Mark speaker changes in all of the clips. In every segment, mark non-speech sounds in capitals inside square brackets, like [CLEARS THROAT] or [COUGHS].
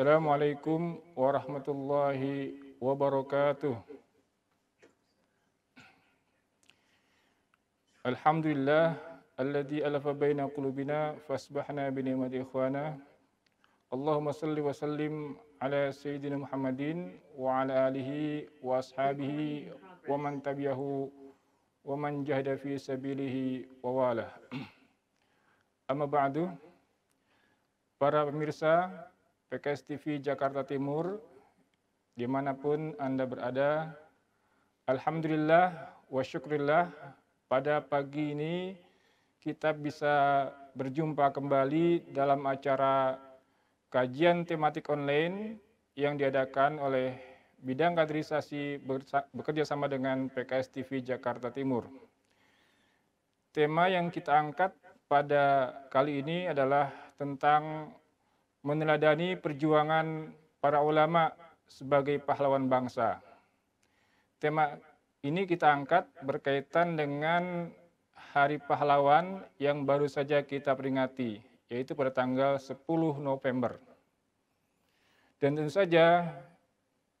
Speaker 1: Assalamualaikum warahmatullahi wabarakatuh. Alhamdulillah alladhi alafa baina qulubina fasbahna bi ni'mati ikhwana. Allahumma salli wa sallim ala sayyidina Muhammadin wa ala alihi wa ashabihi wa man tabi'ahu wa man jahada fi sabilihi wa walah. Amma ba'du. Para pemirsa PKS TV Jakarta Timur, dimanapun Anda berada, Alhamdulillah wa syukurillah pada pagi ini kita bisa berjumpa kembali dalam acara kajian tematik online yang diadakan oleh bidang kaderisasi bekerja sama dengan PKS TV Jakarta Timur. Tema yang kita angkat pada kali ini adalah tentang meneladani perjuangan para ulama sebagai pahlawan bangsa. Tema ini kita angkat berkaitan dengan Hari Pahlawan yang baru saja kita peringati, yaitu pada tanggal 10 November. Dan tentu saja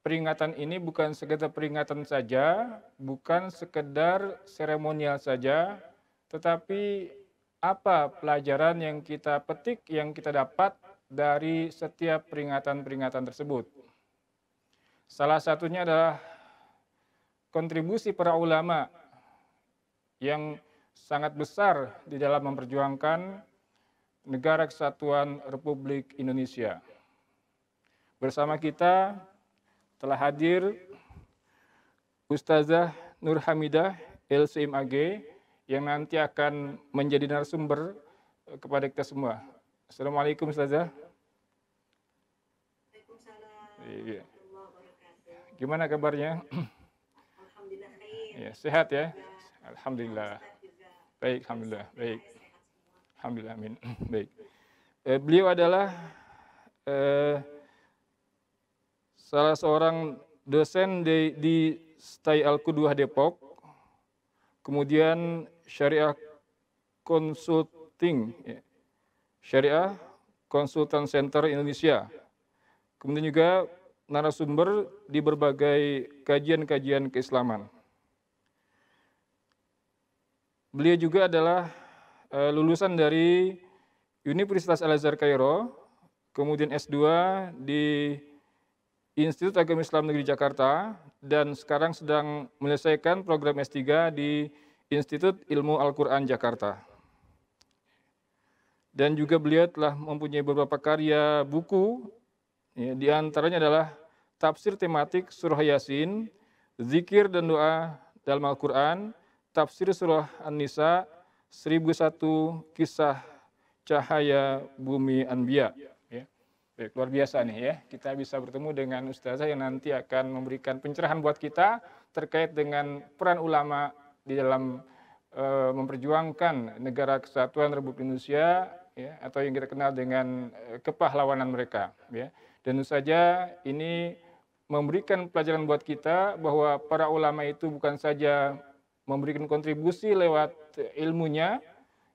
Speaker 1: peringatan ini bukan sekedar peringatan saja, bukan sekedar seremonial saja, tetapi apa pelajaran yang kita petik, yang kita dapat dari setiap peringatan-peringatan tersebut. Salah satunya adalah kontribusi para ulama yang sangat besar di dalam memperjuangkan negara kesatuan Republik Indonesia. Bersama kita telah hadir Ustazah Nur Hamidah LCMAG yang nanti akan menjadi narasumber kepada kita semua. Assalamualaikum Ustazah. Iya. Gimana kabarnya? Alhamdulillah Ya, sehat ya? Alhamdulillah. Baik, alhamdulillah. Baik. Alhamdulillah amin. [CLEARS THROAT] Baik. Eh, beliau adalah eh, salah seorang dosen di, di Stai Al Kuduah Depok. Kemudian Syariah Consulting ya Syariah Konsultan Center Indonesia. Kemudian juga narasumber di berbagai kajian-kajian keislaman. Beliau juga adalah eh, lulusan dari Universitas Al-Azhar Kairo, kemudian S2 di Institut Agama Islam Negeri Jakarta, dan sekarang sedang menyelesaikan program S3 di Institut Ilmu Al-Quran Jakarta dan juga beliau telah mempunyai beberapa karya buku ya, di antaranya adalah tafsir tematik surah Yasin, zikir dan doa dalam Al-Qur'an, tafsir surah An-Nisa, 1001 kisah cahaya bumi anbiya. Ya. Baik, luar biasa nih ya. Kita bisa bertemu dengan ustazah yang nanti akan memberikan pencerahan buat kita terkait dengan peran ulama di dalam eh, memperjuangkan negara kesatuan Republik Indonesia ya, atau yang kita kenal dengan eh, kepahlawanan mereka. Ya. Dan tentu saja ini memberikan pelajaran buat kita bahwa para ulama itu bukan saja memberikan kontribusi lewat ilmunya,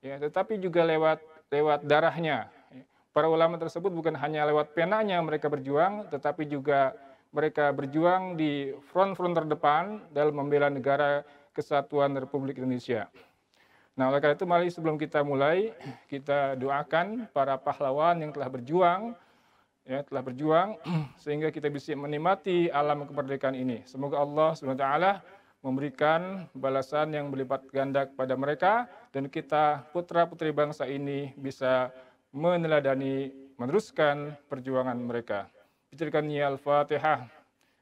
Speaker 1: ya, tetapi juga lewat lewat darahnya. Ya. Para ulama tersebut bukan hanya lewat penanya mereka berjuang, tetapi juga mereka berjuang di front-front terdepan dalam membela negara kesatuan Republik Indonesia. Nah, oleh karena itu mari sebelum kita mulai kita doakan para pahlawan yang telah berjuang ya telah berjuang [CLEARS THROAT] sehingga kita bisa menikmati alam kemerdekaan ini. Semoga Allah swt memberikan balasan yang berlipat ganda kepada mereka dan kita putra-putri bangsa ini bisa meneladani meneruskan perjuangan mereka. Ya Al-Fatihah.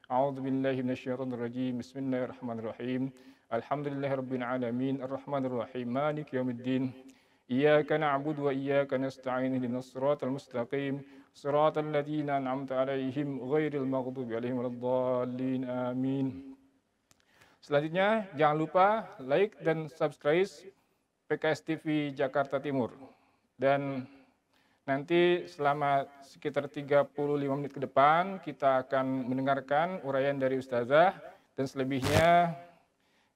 Speaker 1: Bismillahirrahmanirrahim. Alhamdulillahirrabbilalamin, Ar-Rahmanirrahim, Malik yawmiddin. إياك نعبد وإياك نستعين اهدنا الصراط المستقيم صراط الذين أنعمت عليهم غير المغضوب عليهم ولا الضالين آمين Selanjutnya jangan lupa like dan subscribe PKS TV Jakarta Timur dan nanti selama sekitar 35 menit ke depan kita akan mendengarkan urayan dari Ustazah dan selebihnya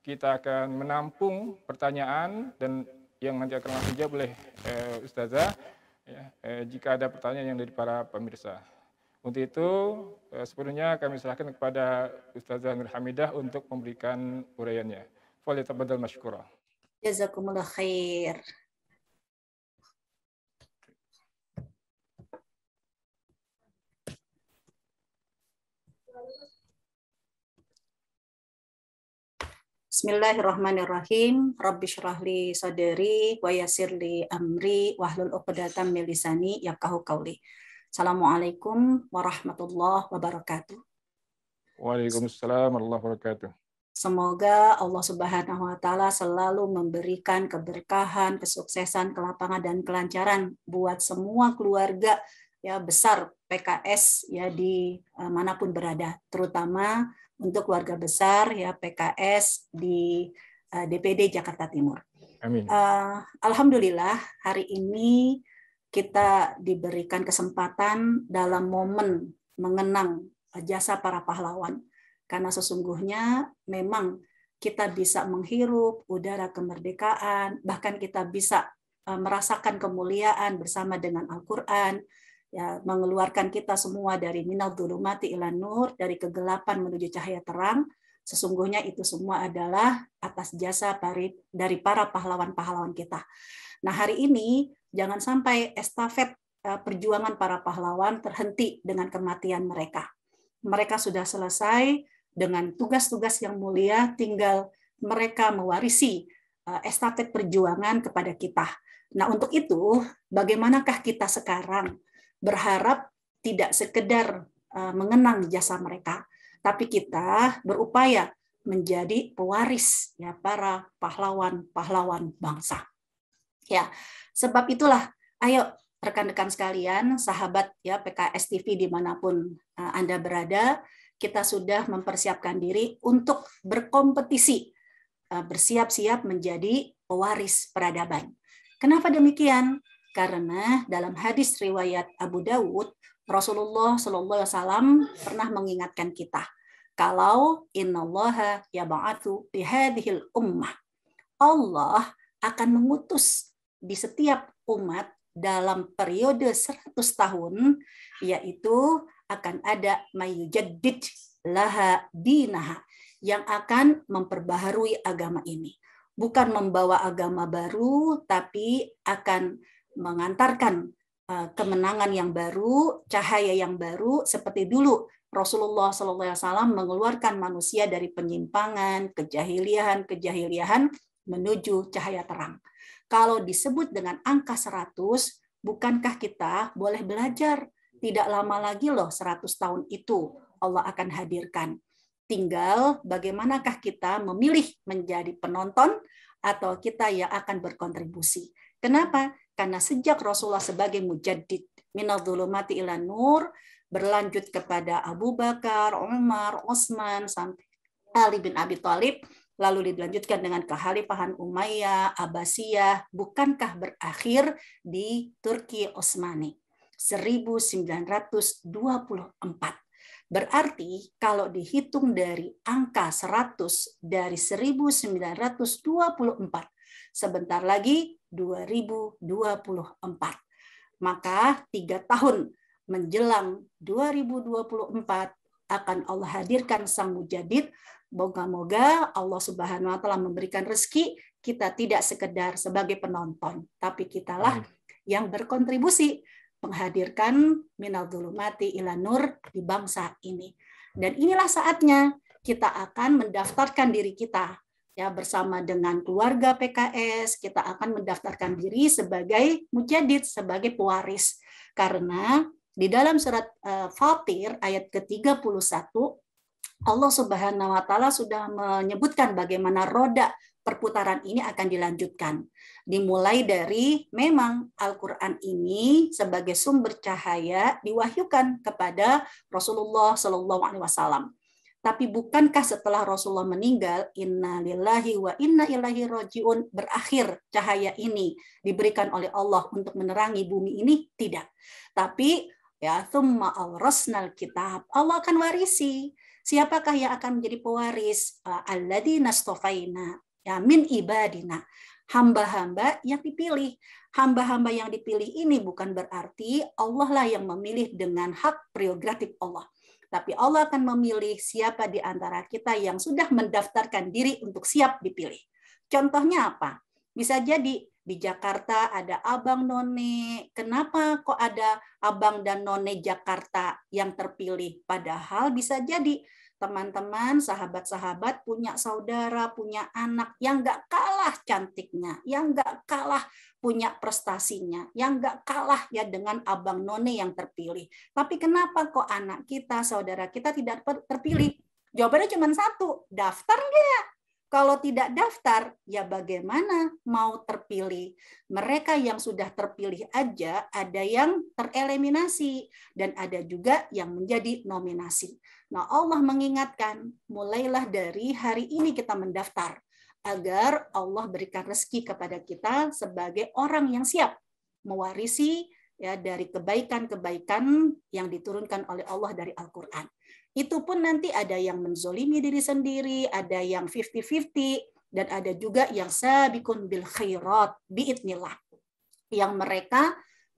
Speaker 1: kita akan menampung pertanyaan dan yang nanti akan langsung jawab oleh eh, Ustazah ya, eh, jika ada pertanyaan yang dari para pemirsa. Untuk itu, eh, sepenuhnya kami serahkan kepada Ustazah Nur Hamidah untuk memberikan uraiannya. Falitabadal masyukurah.
Speaker 2: Jazakumullah khair. Bismillahirrahmanirrahim. Rabbi syrahli sadari wa yasirli amri wahlul 'uqdatam min yakahu kauli. Assalamualaikum warahmatullahi wabarakatuh.
Speaker 1: Waalaikumsalam warahmatullahi wabarakatuh.
Speaker 2: Semoga Allah Subhanahu wa taala selalu memberikan keberkahan, kesuksesan, kelapangan dan kelancaran buat semua keluarga ya besar PKS ya di eh, manapun berada, terutama untuk keluarga besar ya PKS di DPD eh, Jakarta Timur. Amin. Uh, Alhamdulillah hari ini kita diberikan kesempatan dalam momen mengenang jasa para pahlawan karena sesungguhnya memang kita bisa menghirup udara kemerdekaan bahkan kita bisa eh, merasakan kemuliaan bersama dengan Al-Qur'an ya mengeluarkan kita semua dari minal dulumati ilan nur dari kegelapan menuju cahaya terang sesungguhnya itu semua adalah atas jasa dari para pahlawan-pahlawan kita. Nah, hari ini jangan sampai estafet eh, perjuangan para pahlawan terhenti dengan kematian mereka. Mereka sudah selesai dengan tugas-tugas yang mulia, tinggal mereka mewarisi eh, estafet perjuangan kepada kita. Nah, untuk itu, bagaimanakah kita sekarang berharap tidak sekedar eh, mengenang jasa mereka, tapi kita berupaya menjadi pewaris ya para pahlawan-pahlawan bangsa. Ya, sebab itulah ayo rekan-rekan sekalian, sahabat ya PKS TV dimanapun eh, Anda berada, kita sudah mempersiapkan diri untuk berkompetisi, eh, bersiap-siap menjadi pewaris peradaban. Kenapa demikian? Karena dalam hadis riwayat Abu Dawud, Rasulullah Shallallahu Alaihi Wasallam pernah mengingatkan kita kalau innallaha yab'atsu dihadhil ummah. Allah akan mengutus di setiap umat dalam periode 100 tahun yaitu akan ada mayujaddid laha dinaha yang akan memperbaharui agama ini. Bukan membawa agama baru tapi akan mengantarkan eh, kemenangan yang baru, cahaya yang baru seperti dulu Rasulullah SAW mengeluarkan manusia dari penyimpangan, kejahiliahan, kejahiliahan menuju cahaya terang. Kalau disebut dengan angka 100, bukankah kita boleh belajar? Tidak lama lagi loh 100 tahun itu Allah akan hadirkan. Tinggal bagaimanakah kita memilih menjadi penonton atau kita yang akan berkontribusi. Kenapa? Karena sejak Rasulullah sebagai mujaddid minadzulumati ila nur berlanjut kepada Abu Bakar, Umar, Osman sampai Ali bin Abi Thalib lalu dilanjutkan dengan kekhalifahan Umayyah, Abbasiyah, bukankah berakhir di Turki Osmani 1924. Berarti kalau dihitung dari angka 100 dari 1924, sebentar lagi 2024. Maka tiga tahun menjelang 2024 akan Allah hadirkan sang mujadid. Moga-moga Allah Subhanahu wa taala memberikan rezeki kita tidak sekedar sebagai penonton, tapi kitalah yang berkontribusi menghadirkan minal Dulumati ila nur di bangsa ini. Dan inilah saatnya kita akan mendaftarkan diri kita ya bersama dengan keluarga PKS kita akan mendaftarkan diri sebagai mujadid sebagai pewaris karena di dalam surat uh, Fatir ayat ke-31 Allah Subhanahu wa taala sudah menyebutkan bagaimana roda perputaran ini akan dilanjutkan. Dimulai dari memang Al-Qur'an ini sebagai sumber cahaya diwahyukan kepada Rasulullah Shallallahu alaihi wasallam. Tapi bukankah setelah Rasulullah meninggal, inna wa inna ilahi rojiun berakhir cahaya ini diberikan oleh Allah untuk menerangi bumi ini? Tidak. Tapi ya thumma al kitab. Allah akan warisi. Siapakah yang akan menjadi pewaris? Ah, Alladzina stofaina ya min ibadina hamba-hamba yang dipilih. Hamba-hamba yang dipilih ini bukan berarti Allah lah yang memilih dengan hak prerogatif Allah tapi Allah akan memilih siapa di antara kita yang sudah mendaftarkan diri untuk siap dipilih. Contohnya apa? Bisa jadi di Jakarta ada abang none. Kenapa kok ada abang dan none Jakarta yang terpilih? Padahal bisa jadi teman-teman, sahabat-sahabat punya saudara, punya anak yang nggak kalah cantiknya, yang nggak kalah punya prestasinya yang nggak kalah ya dengan abang none yang terpilih. Tapi kenapa kok anak kita, saudara kita tidak terpilih? Jawabannya cuma satu, daftar nggak? Kalau tidak daftar, ya bagaimana mau terpilih? Mereka yang sudah terpilih aja ada yang tereliminasi dan ada juga yang menjadi nominasi. Nah, Allah mengingatkan, mulailah dari hari ini kita mendaftar agar Allah berikan rezeki kepada kita sebagai orang yang siap mewarisi ya dari kebaikan-kebaikan yang diturunkan oleh Allah dari Al-Qur'an. Itu pun nanti ada yang menzolimi diri sendiri, ada yang 50-50 dan ada juga yang sabiqun bil khairat biidnillah. Yang mereka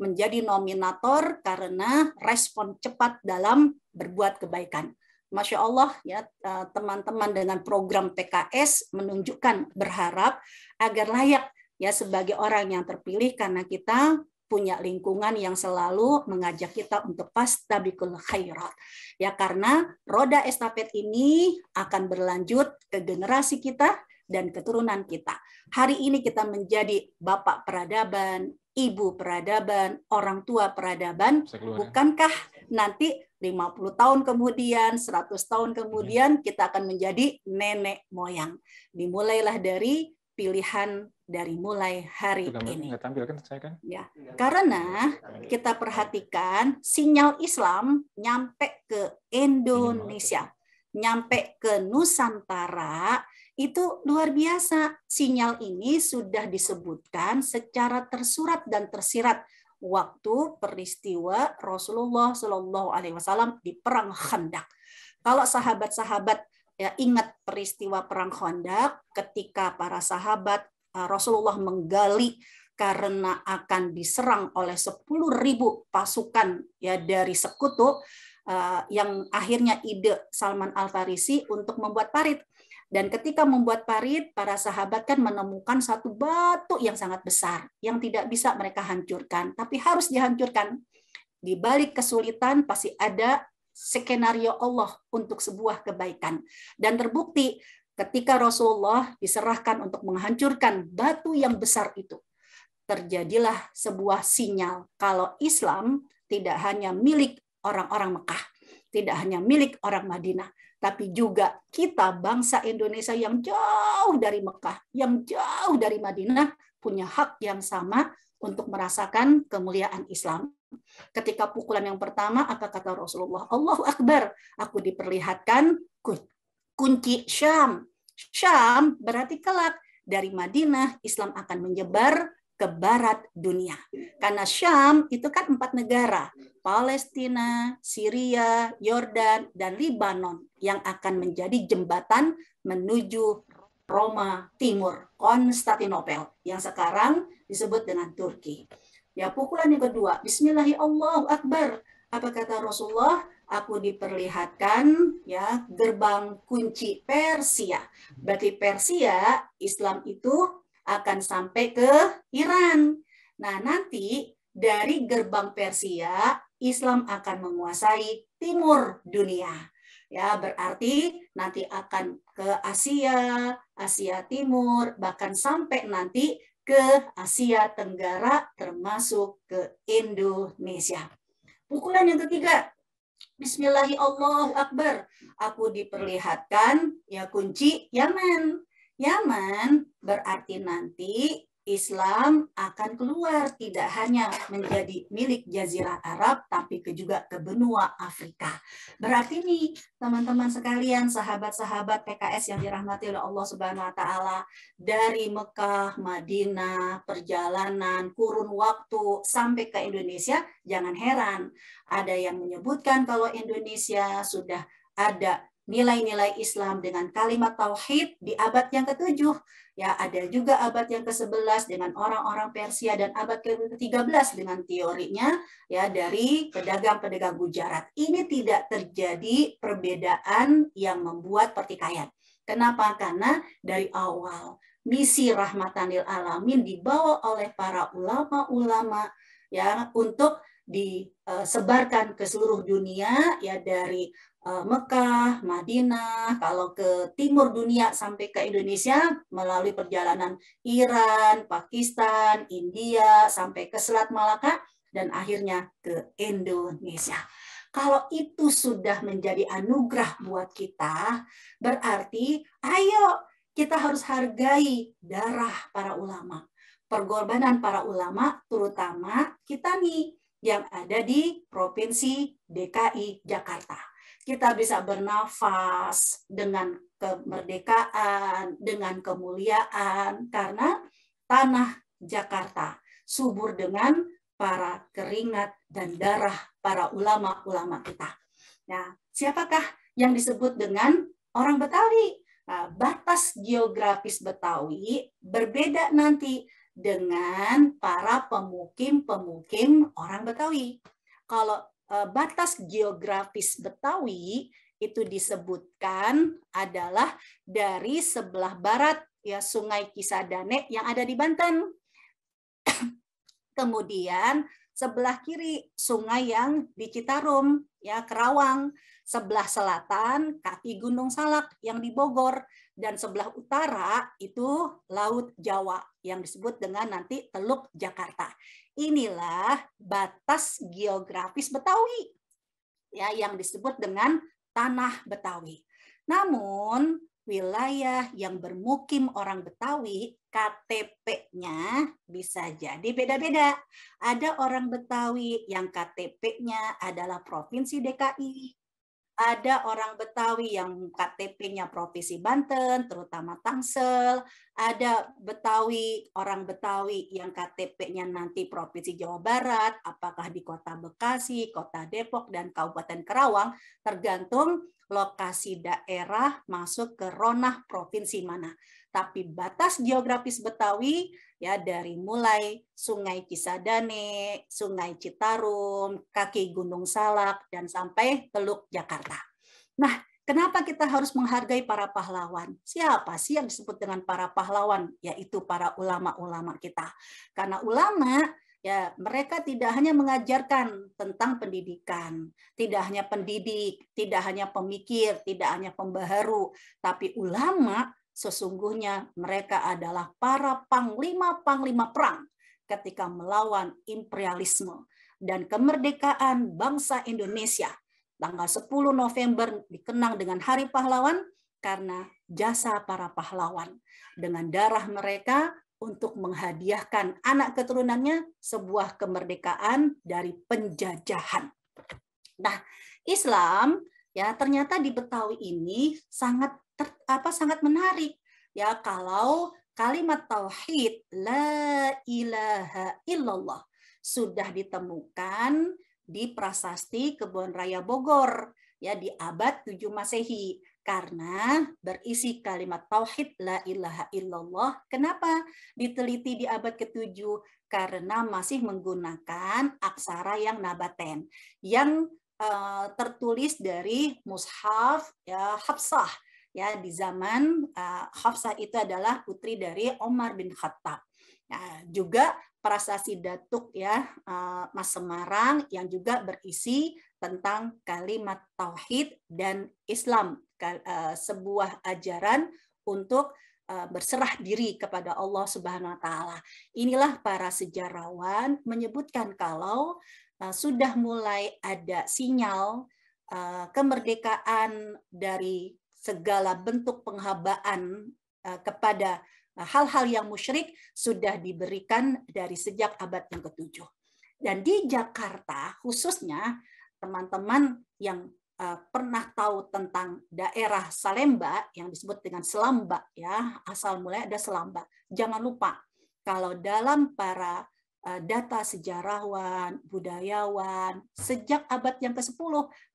Speaker 2: menjadi nominator karena respon cepat dalam berbuat kebaikan. Masya Allah ya eh, teman-teman dengan program PKS menunjukkan berharap agar layak ya sebagai orang yang terpilih karena kita punya lingkungan yang selalu mengajak kita untuk pastabikul khairat. Ya karena roda estafet ini akan berlanjut ke generasi kita dan keturunan kita. Hari ini kita menjadi bapak peradaban, ibu peradaban, orang tua peradaban. Ya. Bukankah nanti 50 tahun kemudian, 100 tahun iya. kemudian kita akan menjadi nenek moyang. Dimulailah dari pilihan dari mulai hari
Speaker 1: ini. Kan, kan?
Speaker 2: Ya, iya. karena iya, kita perhatikan sinyal Islam nyampe ke Indonesia, nyampe ke Nusantara itu luar biasa. Sinyal ini sudah disebutkan secara tersurat dan tersirat waktu peristiwa Rasulullah Shallallahu Alaihi Wasallam di perang Khandak. Kalau sahabat-sahabat ya, ingat peristiwa perang Khandak, ketika para sahabat eh, Rasulullah menggali karena akan diserang oleh 10.000 pasukan ya dari sekutu eh, yang akhirnya ide Salman Al Farisi untuk membuat parit dan ketika membuat parit, para sahabat kan menemukan satu batu yang sangat besar, yang tidak bisa mereka hancurkan, tapi harus dihancurkan. Di balik kesulitan pasti ada skenario Allah untuk sebuah kebaikan. Dan terbukti ketika Rasulullah diserahkan untuk menghancurkan batu yang besar itu, terjadilah sebuah sinyal kalau Islam tidak hanya milik orang-orang Mekah, tidak hanya milik orang Madinah, tapi juga kita bangsa Indonesia yang jauh dari Mekah, yang jauh dari Madinah punya hak yang sama untuk merasakan kemuliaan Islam. Ketika pukulan yang pertama, apa kata Rasulullah? Allahu Akbar, aku diperlihatkan kunci Syam. Syam berarti kelak dari Madinah Islam akan menyebar ke barat dunia. Karena Syam itu kan empat negara. Palestina, Syria, Yordan, dan Libanon yang akan menjadi jembatan menuju Roma Timur, Konstantinopel, yang sekarang disebut dengan Turki. Ya, pukulan yang kedua, Bismillahirrahmanirrahim, Akbar. Apa kata Rasulullah? aku diperlihatkan ya gerbang kunci Persia. Berarti Persia Islam itu akan sampai ke Iran. Nah, nanti dari gerbang Persia Islam akan menguasai timur dunia. Ya, berarti nanti akan ke Asia, Asia Timur, bahkan sampai nanti ke Asia Tenggara termasuk ke Indonesia. Pukulan yang ketiga, Bismillahirrahmanirrahim. Akbar. Aku diperlihatkan ya kunci Yaman. Yaman berarti nanti Islam akan keluar tidak hanya menjadi milik Jazirah Arab, tapi juga ke benua Afrika. Berarti nih, teman-teman sekalian, sahabat-sahabat PKS yang dirahmati oleh Allah Subhanahu Wa Taala, dari Mekah, Madinah, perjalanan, kurun waktu sampai ke Indonesia, jangan heran ada yang menyebutkan kalau Indonesia sudah ada nilai-nilai Islam dengan kalimat tauhid di abad yang ketujuh. Ya, ada juga abad yang ke-11 dengan orang-orang Persia dan abad ke-13 dengan teorinya ya dari pedagang-pedagang Gujarat. Ini tidak terjadi perbedaan yang membuat pertikaian. Kenapa? Karena dari awal misi rahmatanil alamin dibawa oleh para ulama-ulama ya untuk disebarkan eh, ke seluruh dunia ya dari Eh, Mekah, Madinah, kalau ke timur dunia sampai ke Indonesia melalui perjalanan Iran, Pakistan, India, sampai ke Selat Malaka, dan akhirnya ke Indonesia. Kalau itu sudah menjadi anugerah buat kita, berarti ayo kita harus hargai darah para ulama. Pergorbanan para ulama terutama kita nih yang ada di Provinsi DKI Jakarta kita bisa bernafas dengan kemerdekaan, dengan kemuliaan, karena tanah Jakarta subur dengan para keringat dan darah para ulama-ulama kita. Nah, siapakah yang disebut dengan orang Betawi? Nah, batas geografis Betawi berbeda nanti dengan para pemukim-pemukim orang Betawi. Kalau Eh, batas geografis Betawi itu disebutkan adalah dari sebelah barat ya Sungai Kisadane yang ada di Banten. [COUGHS] Kemudian sebelah kiri sungai yang di Citarum ya Kerawang, sebelah selatan kaki Gunung Salak yang di Bogor dan sebelah utara itu Laut Jawa yang disebut dengan nanti Teluk Jakarta. Inilah batas geografis Betawi ya yang disebut dengan tanah Betawi. Namun wilayah yang bermukim orang Betawi KTP-nya bisa jadi beda-beda. Ada orang Betawi yang KTP-nya adalah Provinsi DKI, ada orang Betawi yang KTP-nya Provinsi Banten, terutama Tangsel, ada Betawi, orang Betawi yang KTP-nya nanti Provinsi Jawa Barat, apakah di Kota Bekasi, Kota Depok, dan Kabupaten Karawang, tergantung lokasi daerah masuk ke ronah provinsi mana tapi batas geografis Betawi ya dari mulai Sungai Cisadane, Sungai Citarum, kaki Gunung Salak dan sampai Teluk Jakarta. Nah, Kenapa kita harus menghargai para pahlawan? Siapa sih yang disebut dengan para pahlawan? Yaitu para ulama-ulama kita. Karena ulama ya mereka tidak hanya mengajarkan tentang pendidikan, tidak hanya pendidik, tidak hanya pemikir, tidak hanya pembaharu, tapi ulama Sesungguhnya mereka adalah para panglima-panglima perang ketika melawan imperialisme dan kemerdekaan bangsa Indonesia. Tanggal 10 November dikenang dengan Hari Pahlawan karena jasa para pahlawan. Dengan darah mereka untuk menghadiahkan anak keturunannya sebuah kemerdekaan dari penjajahan. Nah, Islam ya ternyata di Betawi ini sangat ter, apa sangat menarik ya kalau kalimat tauhid la ilaha illallah sudah ditemukan di prasasti kebun Raya Bogor ya di abad 7 Masehi karena berisi kalimat tauhid la ilaha illallah. Kenapa diteliti di abad ke-7? Karena masih menggunakan aksara yang nabaten yang uh, tertulis dari mushaf ya Habsah ya di zaman uh, Hafsah itu adalah putri dari Omar bin Khattab. Ya, juga prasasti Datuk ya uh, Mas Semarang yang juga berisi tentang kalimat tauhid dan Islam uh, sebuah ajaran untuk berserah diri kepada Allah Subhanahu wa taala. Inilah para sejarawan menyebutkan kalau sudah mulai ada sinyal kemerdekaan dari segala bentuk penghambaan eh, kepada eh, hal-hal yang musyrik sudah diberikan dari sejak abad yang ketujuh. Dan di Jakarta khususnya teman-teman yang eh, pernah tahu tentang daerah Salemba yang disebut dengan Selamba ya asal mulai ada Selamba jangan lupa kalau dalam para data sejarawan budayawan sejak abad yang ke-10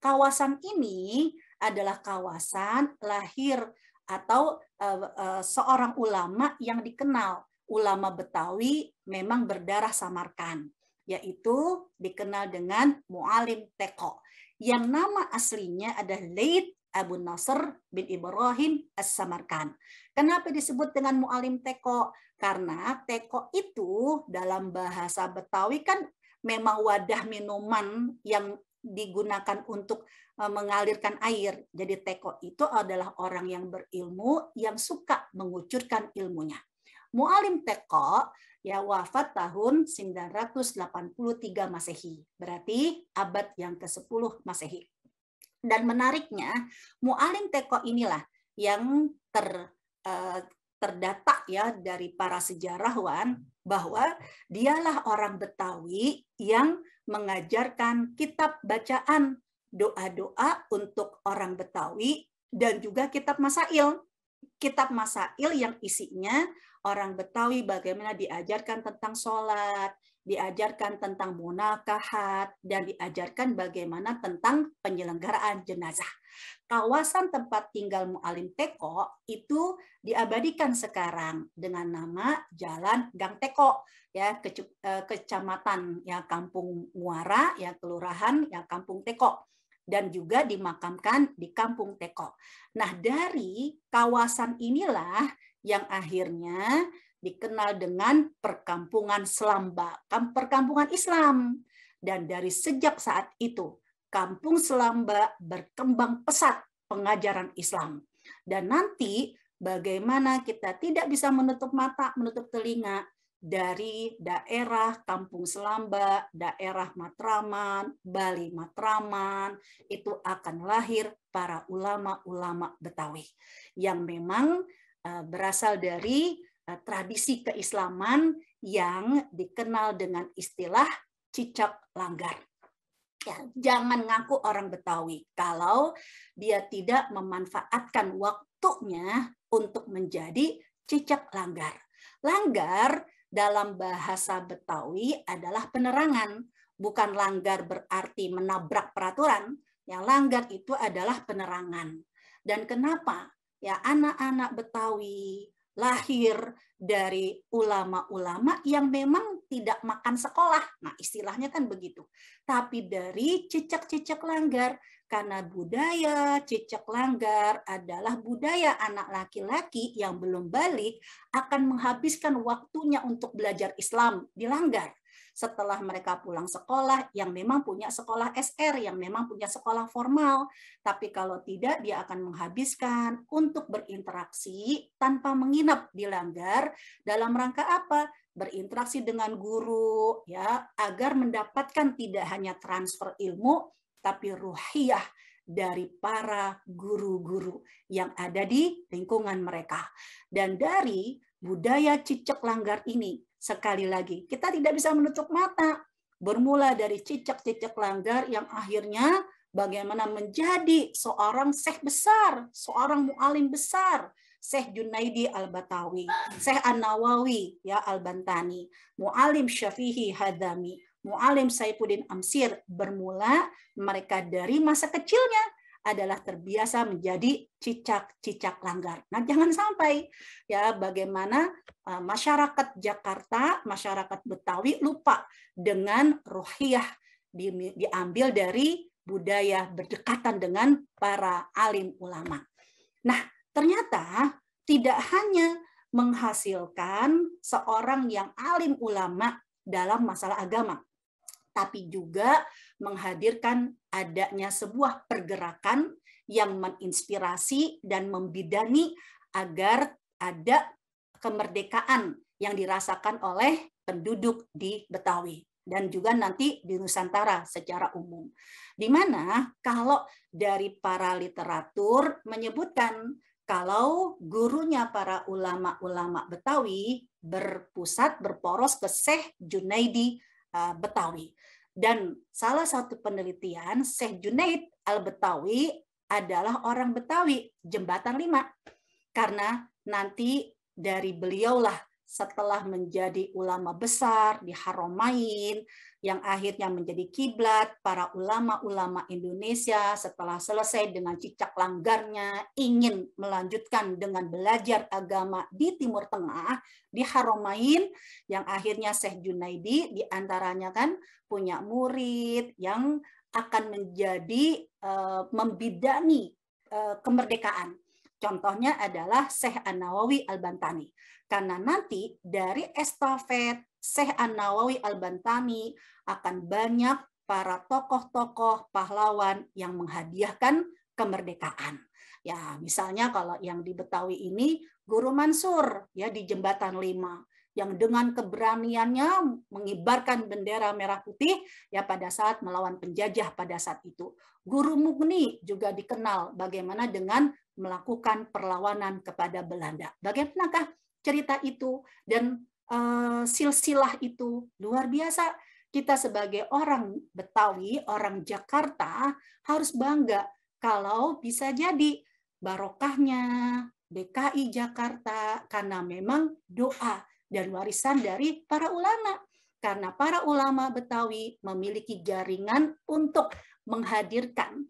Speaker 2: kawasan ini adalah kawasan lahir atau uh, uh, seorang ulama yang dikenal ulama Betawi memang berdarah Samarkan yaitu dikenal dengan Mualim Teko yang nama aslinya adalah Leit Abu Nasr bin Ibrahim As-Samarkan. Kenapa disebut dengan Mualim Teko? Karena Teko itu dalam bahasa Betawi kan memang wadah minuman yang digunakan untuk eh, mengalirkan air. Jadi teko itu adalah orang yang berilmu yang suka mengucurkan ilmunya. Mualim Teko ya wafat tahun 983 Masehi. Berarti abad yang ke-10 Masehi. Dan menariknya, Mualim Teko inilah yang ter eh, terdata ya dari para sejarawan bahwa dialah orang Betawi yang mengajarkan kitab bacaan doa-doa untuk orang Betawi dan juga kitab Masail. Kitab Masail yang isinya orang Betawi bagaimana diajarkan tentang sholat, diajarkan tentang munakahat, dan diajarkan bagaimana tentang penyelenggaraan jenazah. Kawasan tempat tinggal Mualim Teko itu diabadikan sekarang dengan nama Jalan Gang Teko ya e, kecamatan ya Kampung Muara ya kelurahan ya Kampung Teko dan juga dimakamkan di Kampung Teko. Nah, dari kawasan inilah yang akhirnya dikenal dengan perkampungan Selamba, perkampungan Islam. Dan dari sejak saat itu Kampung Selamba berkembang pesat pengajaran Islam. Dan nanti bagaimana kita tidak bisa menutup mata, menutup telinga dari daerah Kampung Selamba, daerah Matraman, Bali Matraman, itu akan lahir para ulama-ulama Betawi yang memang eh, berasal dari eh, tradisi keislaman yang dikenal dengan istilah cicak langgar. Ya, jangan ngaku orang Betawi kalau dia tidak memanfaatkan waktunya untuk menjadi cicak langgar. Langgar dalam bahasa Betawi adalah penerangan, bukan langgar berarti menabrak peraturan. Yang langgar itu adalah penerangan. Dan kenapa ya anak-anak Betawi lahir dari ulama-ulama yang memang tidak makan sekolah. Nah, istilahnya kan begitu. Tapi dari cicak-cicak langgar karena budaya cicak langgar adalah budaya anak laki-laki yang belum balik akan menghabiskan waktunya untuk belajar Islam di langgar setelah mereka pulang sekolah yang memang punya sekolah SR, yang memang punya sekolah formal. Tapi kalau tidak, dia akan menghabiskan untuk berinteraksi tanpa menginap di langgar dalam rangka apa? berinteraksi dengan guru ya agar mendapatkan tidak hanya transfer ilmu tapi ruhiyah dari para guru-guru yang ada di lingkungan mereka. Dan dari budaya cicak langgar ini sekali lagi kita tidak bisa menutup mata bermula dari cicak-cicak langgar yang akhirnya bagaimana menjadi seorang syekh besar, seorang mualim besar, Syekh Junaidi Al-Batawi, Syekh An-Nawawi ya Al-Bantani, mualim Syafi'i Hadami, mualim Saifuddin Amsir bermula mereka dari masa kecilnya adalah terbiasa menjadi cicak-cicak langgar. Nah, jangan sampai ya bagaimana uh, masyarakat Jakarta, masyarakat Betawi lupa dengan rohiah diambil dari budaya berdekatan dengan para alim ulama. Nah, ternyata tidak hanya menghasilkan seorang yang alim ulama dalam masalah agama, tapi juga menghadirkan adanya sebuah pergerakan yang menginspirasi dan membidani agar ada kemerdekaan yang dirasakan oleh penduduk di Betawi dan juga nanti di Nusantara secara umum. Di mana kalau dari para literatur menyebutkan kalau gurunya para ulama-ulama Betawi berpusat berporos ke Syekh Junaidi Eh, Betawi. Dan salah satu penelitian, Syekh Junaid al-Betawi adalah orang Betawi, Jembatan Lima. Karena nanti dari beliaulah setelah menjadi ulama besar di Haromain, yang akhirnya menjadi kiblat para ulama-ulama Indonesia setelah selesai dengan cicak langgarnya ingin melanjutkan dengan belajar agama di Timur Tengah, di Haromain, yang akhirnya Syekh Junaidi diantaranya kan punya murid yang akan menjadi uh, membidani uh, kemerdekaan Contohnya adalah Syekh An-Nawawi Al-Bantani. Karena nanti dari estafet Syekh An-Nawawi Al-Bantani akan banyak para tokoh-tokoh pahlawan yang menghadiahkan kemerdekaan. Ya, misalnya kalau yang di Betawi ini Guru Mansur ya di Jembatan 5 yang dengan keberaniannya mengibarkan bendera merah putih ya pada saat melawan penjajah pada saat itu. Guru Mugni juga dikenal bagaimana dengan melakukan perlawanan kepada Belanda. Bagaimanakah cerita itu dan uh, silsilah itu luar biasa. Kita sebagai orang Betawi, orang Jakarta harus bangga kalau bisa jadi barokahnya DKI Jakarta karena memang doa dan warisan dari para ulama. Karena para ulama Betawi memiliki jaringan untuk menghadirkan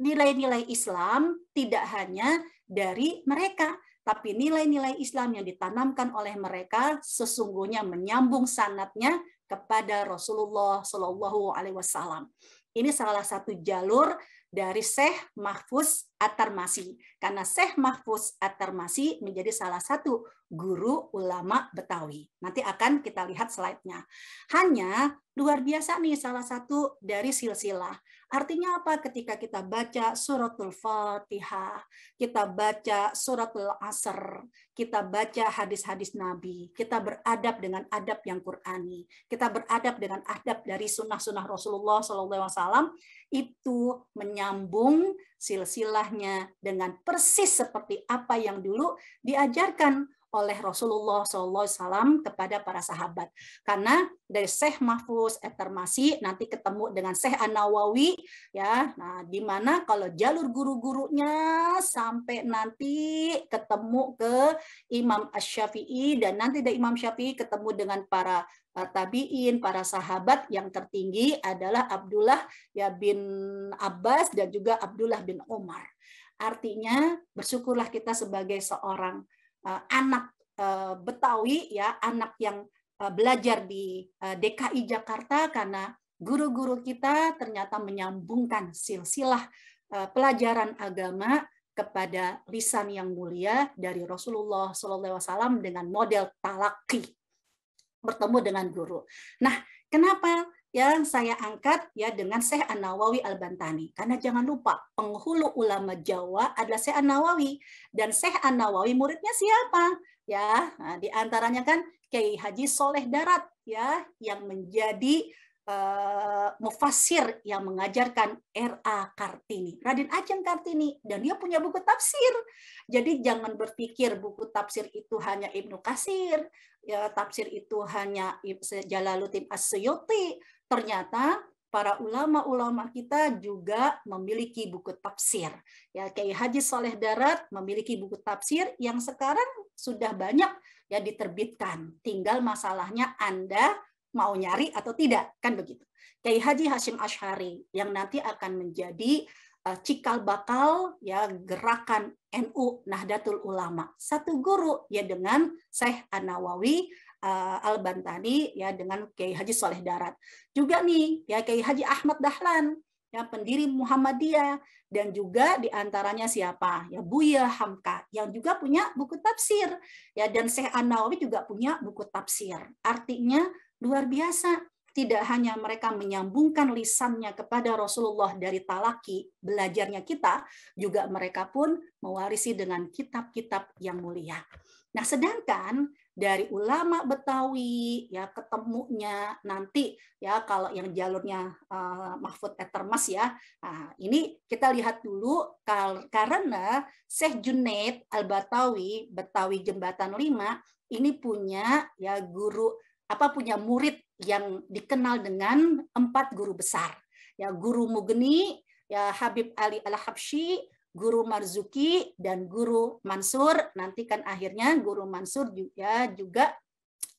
Speaker 2: nilai-nilai Islam tidak hanya dari mereka, tapi nilai-nilai Islam yang ditanamkan oleh mereka sesungguhnya menyambung sanatnya kepada Rasulullah Shallallahu Alaihi Wasallam. Ini salah satu jalur dari Syekh Mahfuz At-Tarmasi. Karena Syekh Mahfuz At-Tarmasi menjadi salah satu guru ulama Betawi. Nanti akan kita lihat slide-nya. Hanya luar biasa nih salah satu dari silsilah. Artinya apa? Ketika kita baca suratul Fatihah, kita baca suratul Asr, kita baca hadis-hadis Nabi, kita beradab dengan adab yang Qurani, kita beradab dengan adab dari sunnah-sunnah Rasulullah SAW, itu menyambung silsilahnya dengan persis seperti apa yang dulu diajarkan oleh Rasulullah SAW kepada para sahabat. Karena dari Syekh Mahfuz Etermasi nanti ketemu dengan Syekh An Nawawi ya. Nah, di mana kalau jalur guru-gurunya sampai nanti ketemu ke Imam Asy-Syafi'i dan nanti dari Imam Syafi'i ketemu dengan para eh, tabiin, para sahabat yang tertinggi adalah Abdullah ya bin Abbas dan juga Abdullah bin Umar. Artinya bersyukurlah kita sebagai seorang Eh, anak eh, Betawi ya, anak yang eh, belajar di DKI Jakarta karena guru-guru kita ternyata menyambungkan silsilah pelajaran agama kepada lisan yang mulia dari Rasulullah SAW dengan model talaki bertemu dengan guru. Nah, kenapa yang saya angkat ya dengan Syekh An-Nawawi Al-Bantani. Karena jangan lupa, penghulu ulama Jawa adalah Syekh An-Nawawi dan Syekh An-Nawawi muridnya siapa? Ya, nah, di antaranya kan Kiai Haji Soleh Darat ya yang menjadi uh, eh, mufasir yang mengajarkan R.A. Kartini, Raden Ajeng Kartini, dan dia punya buku tafsir. Jadi jangan berpikir buku tafsir itu hanya Ibnu Kasir, ya, tafsir itu hanya Jalaluddin As-Suyuti, ternyata para ulama-ulama kita juga memiliki buku tafsir. Ya, Kiai Haji Soleh Darat memiliki buku tafsir yang sekarang sudah banyak ya diterbitkan. Tinggal masalahnya Anda mau nyari atau tidak, kan begitu. Kiai Haji Hashim Ashari yang nanti akan menjadi eh, cikal bakal ya gerakan NU Nahdlatul Ulama. Satu guru ya dengan Syekh Anawawi uh, eh, Al Bantani ya dengan Kiai Haji Soleh Darat. Juga nih ya Kiai Haji Ahmad Dahlan yang pendiri Muhammadiyah dan juga diantaranya siapa ya Buya Hamka yang juga punya buku tafsir ya dan Syekh An Nawawi juga punya buku tafsir artinya luar biasa tidak hanya mereka menyambungkan lisannya kepada Rasulullah dari talaki belajarnya kita juga mereka pun mewarisi dengan kitab-kitab yang mulia nah sedangkan dari ulama Betawi ya ketemunya nanti ya kalau yang jalurnya uh, Mahfud Etermas ya. Nah, ini kita lihat dulu kal karena Syekh Junaid Al-Batawi Betawi Jembatan 5 ini punya ya guru apa punya murid yang dikenal dengan empat guru besar. Ya guru Mugni, ya Habib Ali Al-Habsyi, Guru Marzuki dan Guru Mansur. Nanti kan akhirnya Guru Mansur juga juga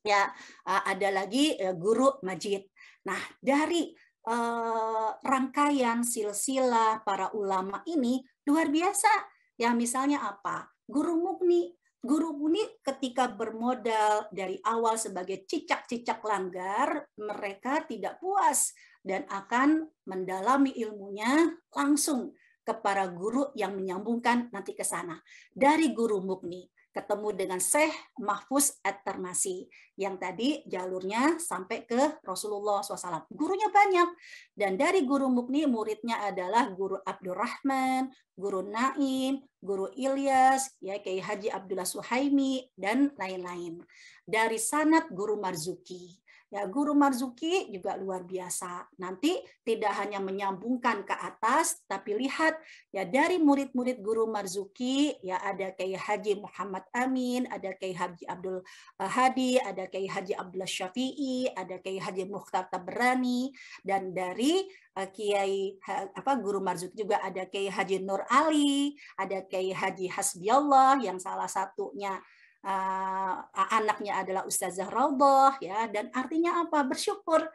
Speaker 2: ya ada lagi e, Guru Majid. Nah, dari eh, rangkaian silsilah para ulama ini luar biasa. Ya misalnya apa? Guru Mukni Guru Muni ketika bermodal dari awal sebagai cicak-cicak langgar, mereka tidak puas dan akan mendalami ilmunya langsung ke para guru yang menyambungkan nanti ke sana. Dari guru mukni, ketemu dengan Syekh Mahfuz At-Tarmasi yang tadi jalurnya sampai ke Rasulullah SAW. Gurunya banyak dan dari guru mukni muridnya adalah guru Abdurrahman, guru Naim, guru Ilyas, ya Kiai Haji Abdullah Suhaimi dan lain-lain. Dari sanat guru Marzuki. Ya, Guru Marzuki juga luar biasa. Nanti tidak hanya menyambungkan ke atas, tapi lihat ya dari murid-murid Guru Marzuki ya ada Kiai Haji Muhammad Amin, ada Kiai Haji Abdul eh, Hadi, ada Kiai Haji Abdullah Syafi'i, ada Kiai Haji Mukhtar Tabrani dan dari eh, Kiai apa Guru Marzuki juga ada Kiai Haji Nur Ali, ada Kiai Haji Hasbiallah yang salah satunya uh, anaknya adalah ustazah roboh ya dan artinya apa bersyukur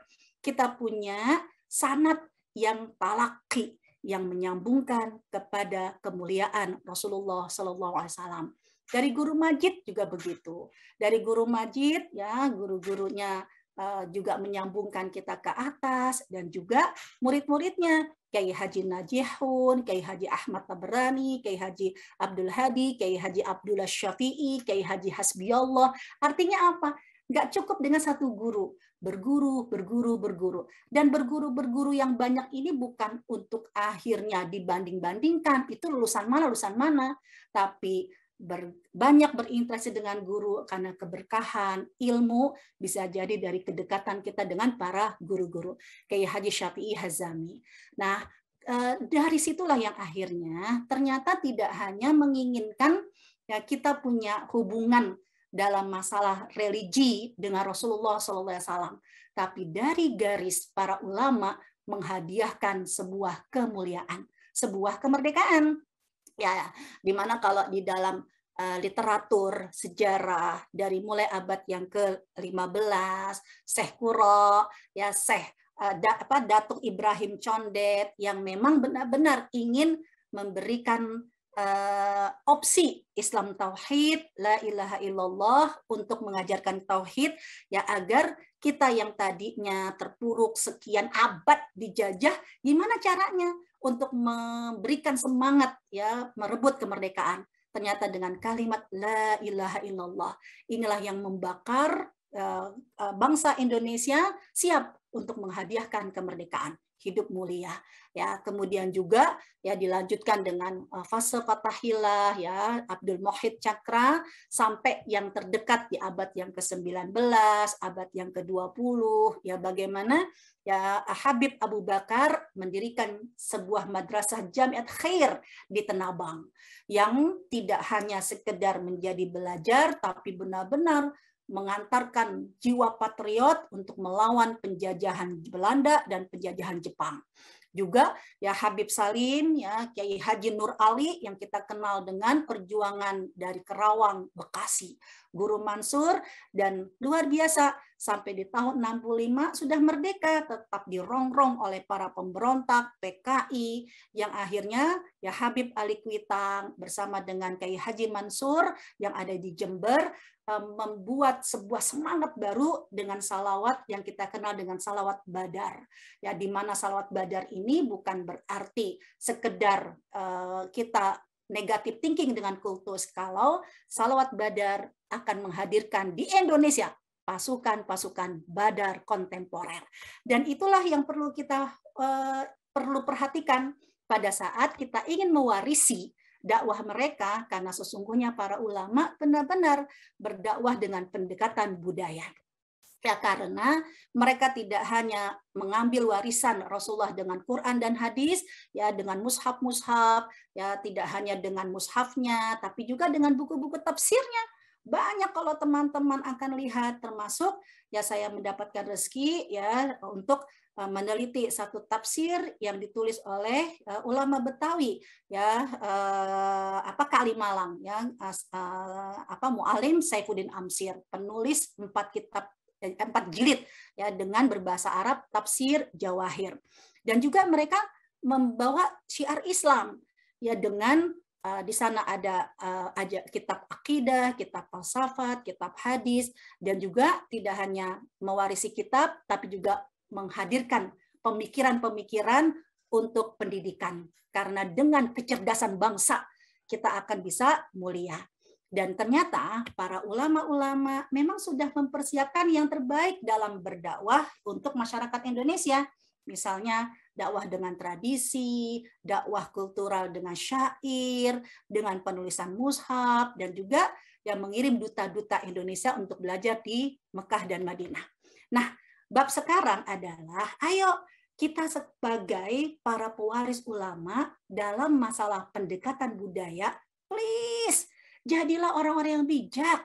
Speaker 2: kita punya sanat yang talaki yang menyambungkan kepada kemuliaan Rasulullah Shallallahu Alaihi Wasallam. Dari guru majid juga begitu. Dari guru majid ya guru-gurunya eh, juga menyambungkan kita ke atas dan juga murid-muridnya Kiai Haji Najihun, Kiai Haji Ahmad Tabrani, Kiai Haji Abdul Hadi, Kiai Haji Abdullah Syafi'i, Kiai Haji Allah. Artinya apa? Gak cukup dengan satu guru. Berguru, berguru, berguru. Dan berguru-berguru yang banyak ini bukan untuk akhirnya dibanding-bandingkan. Itu lulusan mana, lulusan mana. Tapi ber, banyak berinteraksi dengan guru karena keberkahan, ilmu bisa jadi dari kedekatan kita dengan para guru-guru kayak Haji Syafi'i Hazami. Nah, eh, dari situlah yang akhirnya ternyata tidak hanya menginginkan ya kita punya hubungan dalam masalah religi dengan Rasulullah SAW, tapi dari garis para ulama menghadiahkan sebuah kemuliaan, sebuah kemerdekaan. Ya, dimana kalau di dalam Eh, literatur sejarah dari mulai abad yang ke-15, Syekh Kuro, ya Syekh eh, apa Datuk Ibrahim Condet yang memang benar-benar ingin memberikan uh, opsi Islam tauhid la ilaha illallah untuk mengajarkan tauhid ya agar kita yang tadinya terpuruk sekian abad dijajah gimana caranya untuk memberikan semangat ya merebut kemerdekaan ternyata dengan kalimat la ilaha illallah inilah yang membakar eh, eh, bangsa Indonesia siap untuk menghadiahkan kemerdekaan hidup mulia ya kemudian juga ya dilanjutkan dengan eh, fase Fatahillah ya Abdul Mohid Cakra sampai yang terdekat di abad yang ke-19 abad yang ke-20 ya bagaimana ya Habib Abu Bakar mendirikan sebuah madrasah Jamiat Khair di Tenabang yang tidak hanya sekedar menjadi belajar tapi benar-benar mengantarkan jiwa patriot untuk melawan penjajahan Belanda dan penjajahan Jepang. Juga ya Habib Salim, ya Kiai Haji Nur Ali yang kita kenal dengan perjuangan dari Kerawang, Bekasi, Guru Mansur dan luar biasa sampai di tahun 65 sudah merdeka tetap dirongrong oleh para pemberontak PKI yang akhirnya ya Habib Ali Kuitang bersama dengan Kiai Haji Mansur yang ada di Jember membuat sebuah semangat baru dengan salawat yang kita kenal dengan salawat badar. Ya, di mana salawat badar ini bukan berarti sekedar eh, kita negatif thinking dengan kultus kalau salawat badar akan menghadirkan di Indonesia pasukan-pasukan badar kontemporer. Dan itulah yang perlu kita eh, perlu perhatikan pada saat kita ingin mewarisi dakwah mereka karena sesungguhnya para ulama benar-benar berdakwah dengan pendekatan budaya. Ya, karena mereka tidak hanya mengambil warisan Rasulullah dengan Quran dan hadis, ya dengan mushaf-mushaf, ya tidak hanya dengan mushafnya, tapi juga dengan buku-buku tafsirnya banyak kalau teman-teman akan lihat termasuk ya saya mendapatkan rezeki ya untuk Uh, meneliti satu tafsir yang ditulis oleh uh, ulama Betawi ya uh, apa Kalimalang yang uh, apa Mualim Saifuddin Amsir penulis empat kitab eh, empat jilid ya dengan berbahasa Arab tafsir Jawahir dan juga mereka membawa syiar Islam ya dengan uh, di sana ada uh, aja, kitab akidah, kitab falsafat, kitab hadis dan juga tidak hanya mewarisi kitab tapi juga menghadirkan pemikiran-pemikiran untuk pendidikan. Karena dengan kecerdasan bangsa, kita akan bisa mulia. Dan ternyata para ulama-ulama memang sudah mempersiapkan yang terbaik dalam berdakwah untuk masyarakat Indonesia. Misalnya dakwah dengan tradisi, dakwah kultural dengan syair, dengan penulisan mushaf, dan juga yang mengirim duta-duta Indonesia untuk belajar di Mekah dan Madinah. Nah, Bab sekarang adalah ayo kita sebagai para pewaris ulama dalam masalah pendekatan budaya, please jadilah orang-orang yang bijak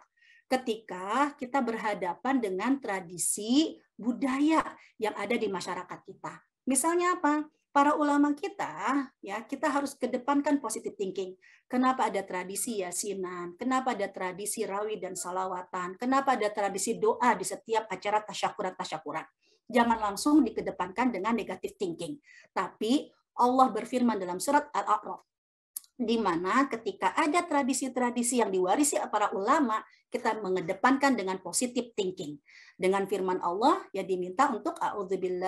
Speaker 2: ketika kita berhadapan dengan tradisi budaya yang ada di masyarakat kita. Misalnya apa? para ulama kita ya kita harus kedepankan positive thinking. Kenapa ada tradisi yasinan? Kenapa ada tradisi rawi dan salawatan? Kenapa ada tradisi doa di setiap acara tasyakuran-tasyakuran? Jangan langsung dikedepankan dengan negatif thinking. Tapi Allah berfirman dalam surat al aqraf di mana ketika ada tradisi-tradisi yang diwarisi para ulama, kita mengedepankan dengan positive thinking. Dengan firman Allah, ya diminta untuk khudil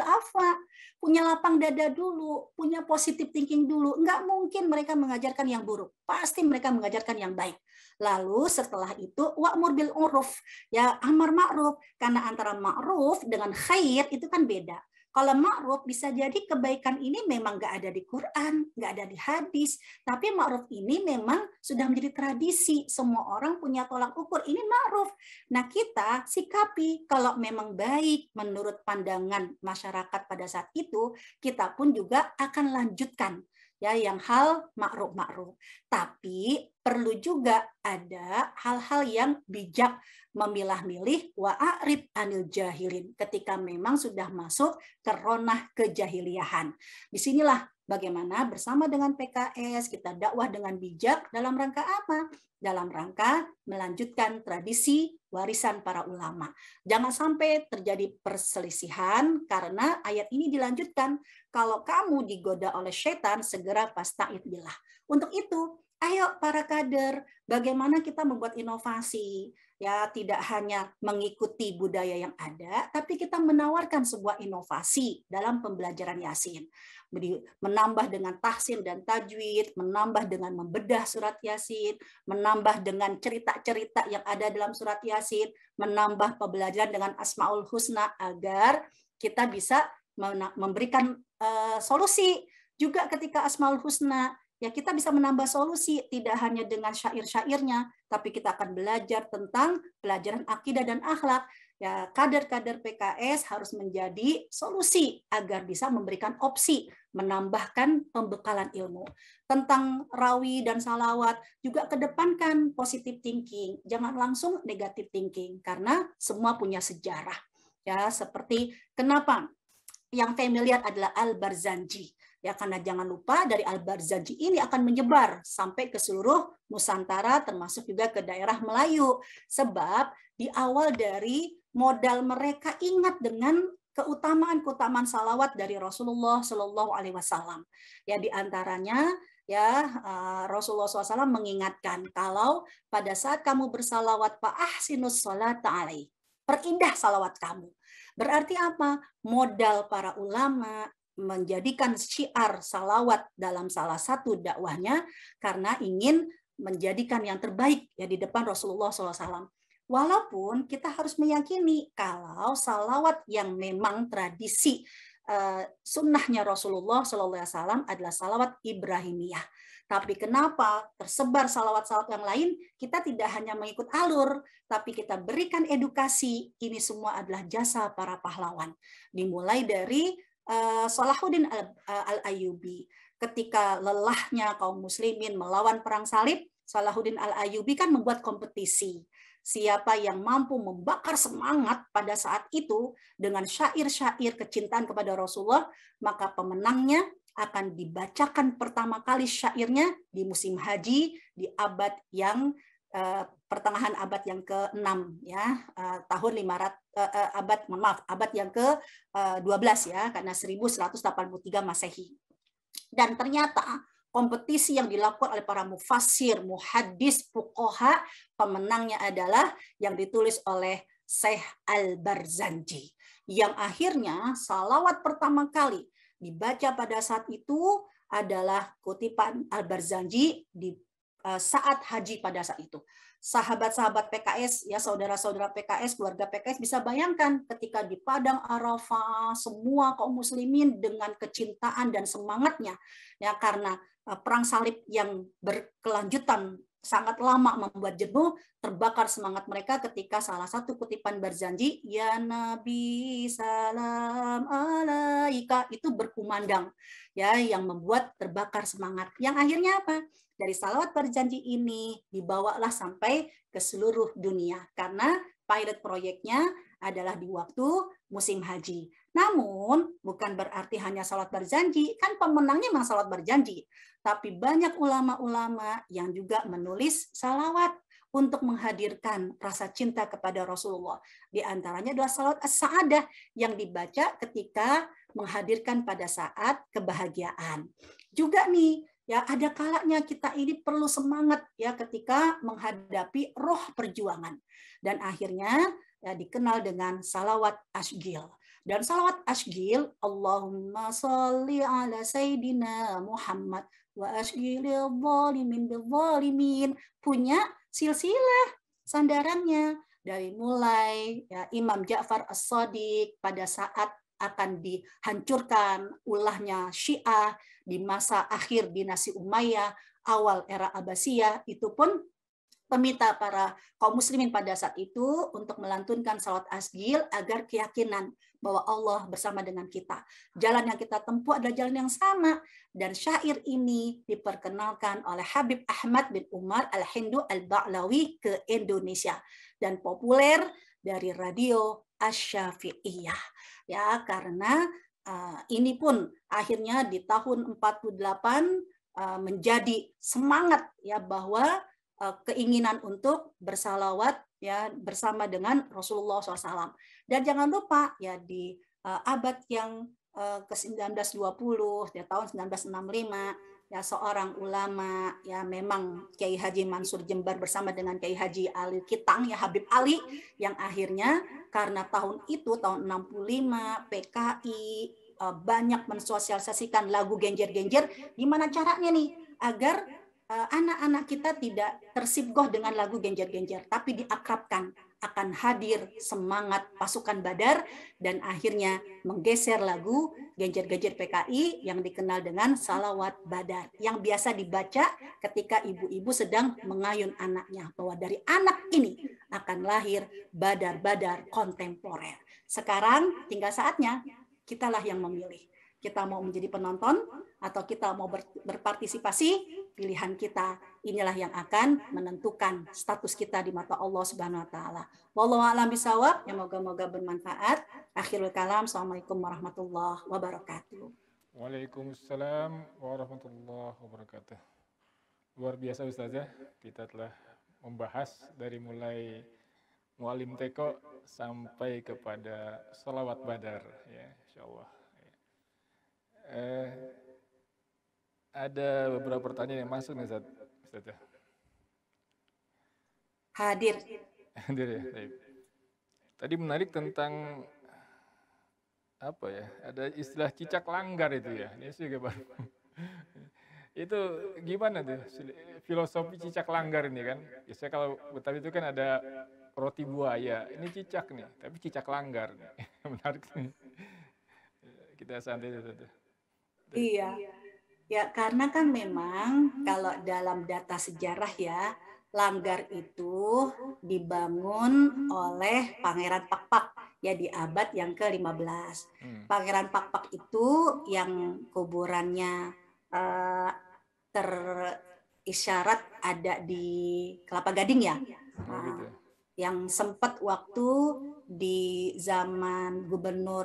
Speaker 2: afa. Punya lapang dada dulu, punya positive thinking dulu. Enggak mungkin mereka mengajarkan yang buruk. Pasti mereka mengajarkan yang baik. Lalu setelah itu, wa'mur bil uruf. Ya, amar ma'ruf. Karena antara ma'ruf dengan khair itu kan beda kalau ma'ruf bisa jadi kebaikan ini memang nggak ada di Quran, nggak ada di hadis, tapi ma'ruf ini memang sudah menjadi tradisi. Semua orang punya tolak ukur, ini ma'ruf. Nah kita sikapi kalau memang baik menurut pandangan masyarakat pada saat itu, kita pun juga akan lanjutkan ya yang hal makruh makruh tapi perlu juga ada hal-hal yang bijak memilah-milih arif anil jahilin ketika memang sudah masuk ke ronah kejahiliahan disinilah Bagaimana bersama dengan PKS kita dakwah dengan bijak dalam rangka apa? Dalam rangka melanjutkan tradisi warisan para ulama. Jangan sampai terjadi perselisihan karena ayat ini dilanjutkan kalau kamu digoda oleh setan segera pasta'id bilah. Untuk itu, ayo para kader, bagaimana kita membuat inovasi? ya tidak hanya mengikuti budaya yang ada, tapi kita menawarkan sebuah inovasi dalam pembelajaran Yasin. Menambah dengan tahsin dan tajwid, menambah dengan membedah surat Yasin, menambah dengan cerita-cerita yang ada dalam surat Yasin, menambah pembelajaran dengan Asmaul Husna agar kita bisa memberikan uh, solusi juga ketika Asmaul Husna ya kita bisa menambah solusi tidak hanya dengan syair-syairnya, tapi kita akan belajar tentang pelajaran akidah dan akhlak. Ya, kader-kader PKS harus menjadi solusi agar bisa memberikan opsi, menambahkan pembekalan ilmu. Tentang rawi dan salawat juga kedepankan positif thinking, jangan langsung negatif thinking karena semua punya sejarah. Ya, seperti kenapa yang familiar adalah Al-Barzanji Ya karena jangan lupa dari Al-Barzanji ini akan menyebar sampai ke seluruh Nusantara termasuk juga ke daerah Melayu. Sebab di awal dari modal mereka ingat dengan keutamaan-keutamaan salawat dari Rasulullah Shallallahu Alaihi Wasallam. Ya diantaranya ya eh, Rasulullah SAW mengingatkan kalau pada saat kamu bersalawat sinus salat alaih. Perindah salawat kamu. Berarti apa? Modal para ulama, menjadikan syiar salawat dalam salah satu dakwahnya karena ingin menjadikan yang terbaik ya di depan Rasulullah SAW. Walaupun kita harus meyakini kalau salawat yang memang tradisi eh, sunnahnya Rasulullah SAW adalah salawat Ibrahimiyah. Tapi kenapa tersebar salawat-salawat yang lain, kita tidak hanya mengikut alur, tapi kita berikan edukasi, ini semua adalah jasa para pahlawan. Dimulai dari Eh, Salahuddin al eh, ayubi Ketika lelahnya kaum muslimin melawan perang salib, Salahuddin al ayubi kan membuat kompetisi. Siapa yang mampu membakar semangat pada saat itu dengan syair-syair kecintaan kepada Rasulullah, maka pemenangnya akan dibacakan pertama kali syairnya di musim haji di abad yang Eh, pertengahan abad yang ke-6 ya eh, tahun 500 eh, abad maaf abad yang ke-12 ya karena 1183 Masehi. Dan ternyata kompetisi yang dilakukan oleh para mufasir, muhadis, fuqaha pemenangnya adalah yang ditulis oleh Syekh Al-Barzanji yang akhirnya salawat pertama kali dibaca pada saat itu adalah kutipan Al-Barzanji di Eh, saat haji pada saat itu. Sahabat-sahabat PKS, ya saudara-saudara PKS, keluarga PKS bisa bayangkan ketika di Padang Arafah semua kaum muslimin dengan kecintaan dan semangatnya ya karena eh, perang salib yang berkelanjutan sangat lama membuat jenuh, terbakar semangat mereka ketika salah satu kutipan berjanji, Ya Nabi Salam Alaika, itu berkumandang, ya yang membuat terbakar semangat. Yang akhirnya apa? dari salawat berjanji ini dibawalah sampai ke seluruh dunia karena pilot proyeknya adalah di waktu musim haji. Namun, bukan berarti hanya salawat berjanji, kan pemenangnya memang salawat berjanji. Tapi banyak ulama-ulama yang juga menulis salawat untuk menghadirkan rasa cinta kepada Rasulullah. Di antaranya adalah salawat as-sa'adah yang dibaca ketika menghadirkan pada saat kebahagiaan. Juga nih, Ya, ada kalanya kita ini perlu semangat ya ketika menghadapi roh perjuangan. Dan akhirnya ya, dikenal dengan salawat asgil. Dan salawat asgil, Allahumma salli ala Sayyidina Muhammad wa asgilil zalimin bil zalimin. Punya silsilah sandarannya dari mulai ya, Imam Ja'far As-Sadiq pada saat akan dihancurkan ulahnya Syiah di masa akhir dinasti Umayyah, awal era Abbasiyah, itu pun meminta para kaum muslimin pada saat itu untuk melantunkan salat asgil agar keyakinan bahwa Allah bersama dengan kita. Jalan yang kita tempuh adalah jalan yang sama. Dan syair ini diperkenalkan oleh Habib Ahmad bin Umar al-Hindu al-Ba'lawi ke Indonesia. Dan populer dari radio Asyafi'iyah. Ya, karena Ah, ini pun akhirnya di tahun 48 delapan ah, menjadi semangat ya bahwa ah, keinginan untuk bersalawat ya bersama dengan Rasulullah SAW. Dan jangan lupa ya di abad yang ke 1920 ya tahun 1965 ya seorang ulama ya memang Kiai Haji Mansur Jembar bersama dengan Kiai Haji Ali Kitang ya Habib Ali yang akhirnya karena tahun itu tahun 65 PKI eh, banyak mensosialisasikan lagu genjer-genjer gimana caranya nih agar Eh, anak-anak kita tidak tersibgoh dengan lagu genjer-genjer, tapi diakrabkan akan hadir semangat pasukan badar dan akhirnya menggeser lagu genjer-genjer PKI yang dikenal dengan salawat badar yang biasa dibaca ketika ibu-ibu sedang mengayun anaknya bahwa dari anak ini akan lahir badar-badar kontemporer. Sekarang tinggal saatnya kitalah yang memilih kita mau menjadi penonton atau kita mau berpartisipasi, pilihan kita inilah yang akan menentukan status kita di mata Allah Subhanahu wa taala. Wallahu a'lam bisawab, yang moga-moga bermanfaat. Akhirul kalam. Assalamualaikum warahmatullahi wabarakatuh.
Speaker 1: Waalaikumsalam warahmatullahi wabarakatuh. Luar biasa Ustazah, kita telah membahas dari mulai mualim teko sampai kepada salawat badar ya, insyaallah. Eh, ada beberapa pertanyaan yang masuk nih, Ustaz. ya. Hadir. Hadir ya. Baik. Tadi menarik tentang apa ya? Ada istilah cicak langgar itu ya. Ini sih baru. [LAUGHS] itu gimana tuh filosofi cicak langgar ini kan? Biasanya kalau Betawi itu kan ada roti buaya. Ini cicak nih, tapi cicak langgar. Nih. [LAUGHS] menarik nih. Kita santai saja.
Speaker 2: Iya. Ya, karena kan memang mm-hmm. kalau dalam data sejarah ya, langgar itu dibangun mm-hmm. oleh Pangeran Pakpak ya di abad yang ke-15. belas. Hmm. Pangeran Pakpak itu yang kuburannya uh, terisyarat ada di Kelapa Gading ya. Oh, gitu ya. Nah, yang sempat waktu di zaman gubernur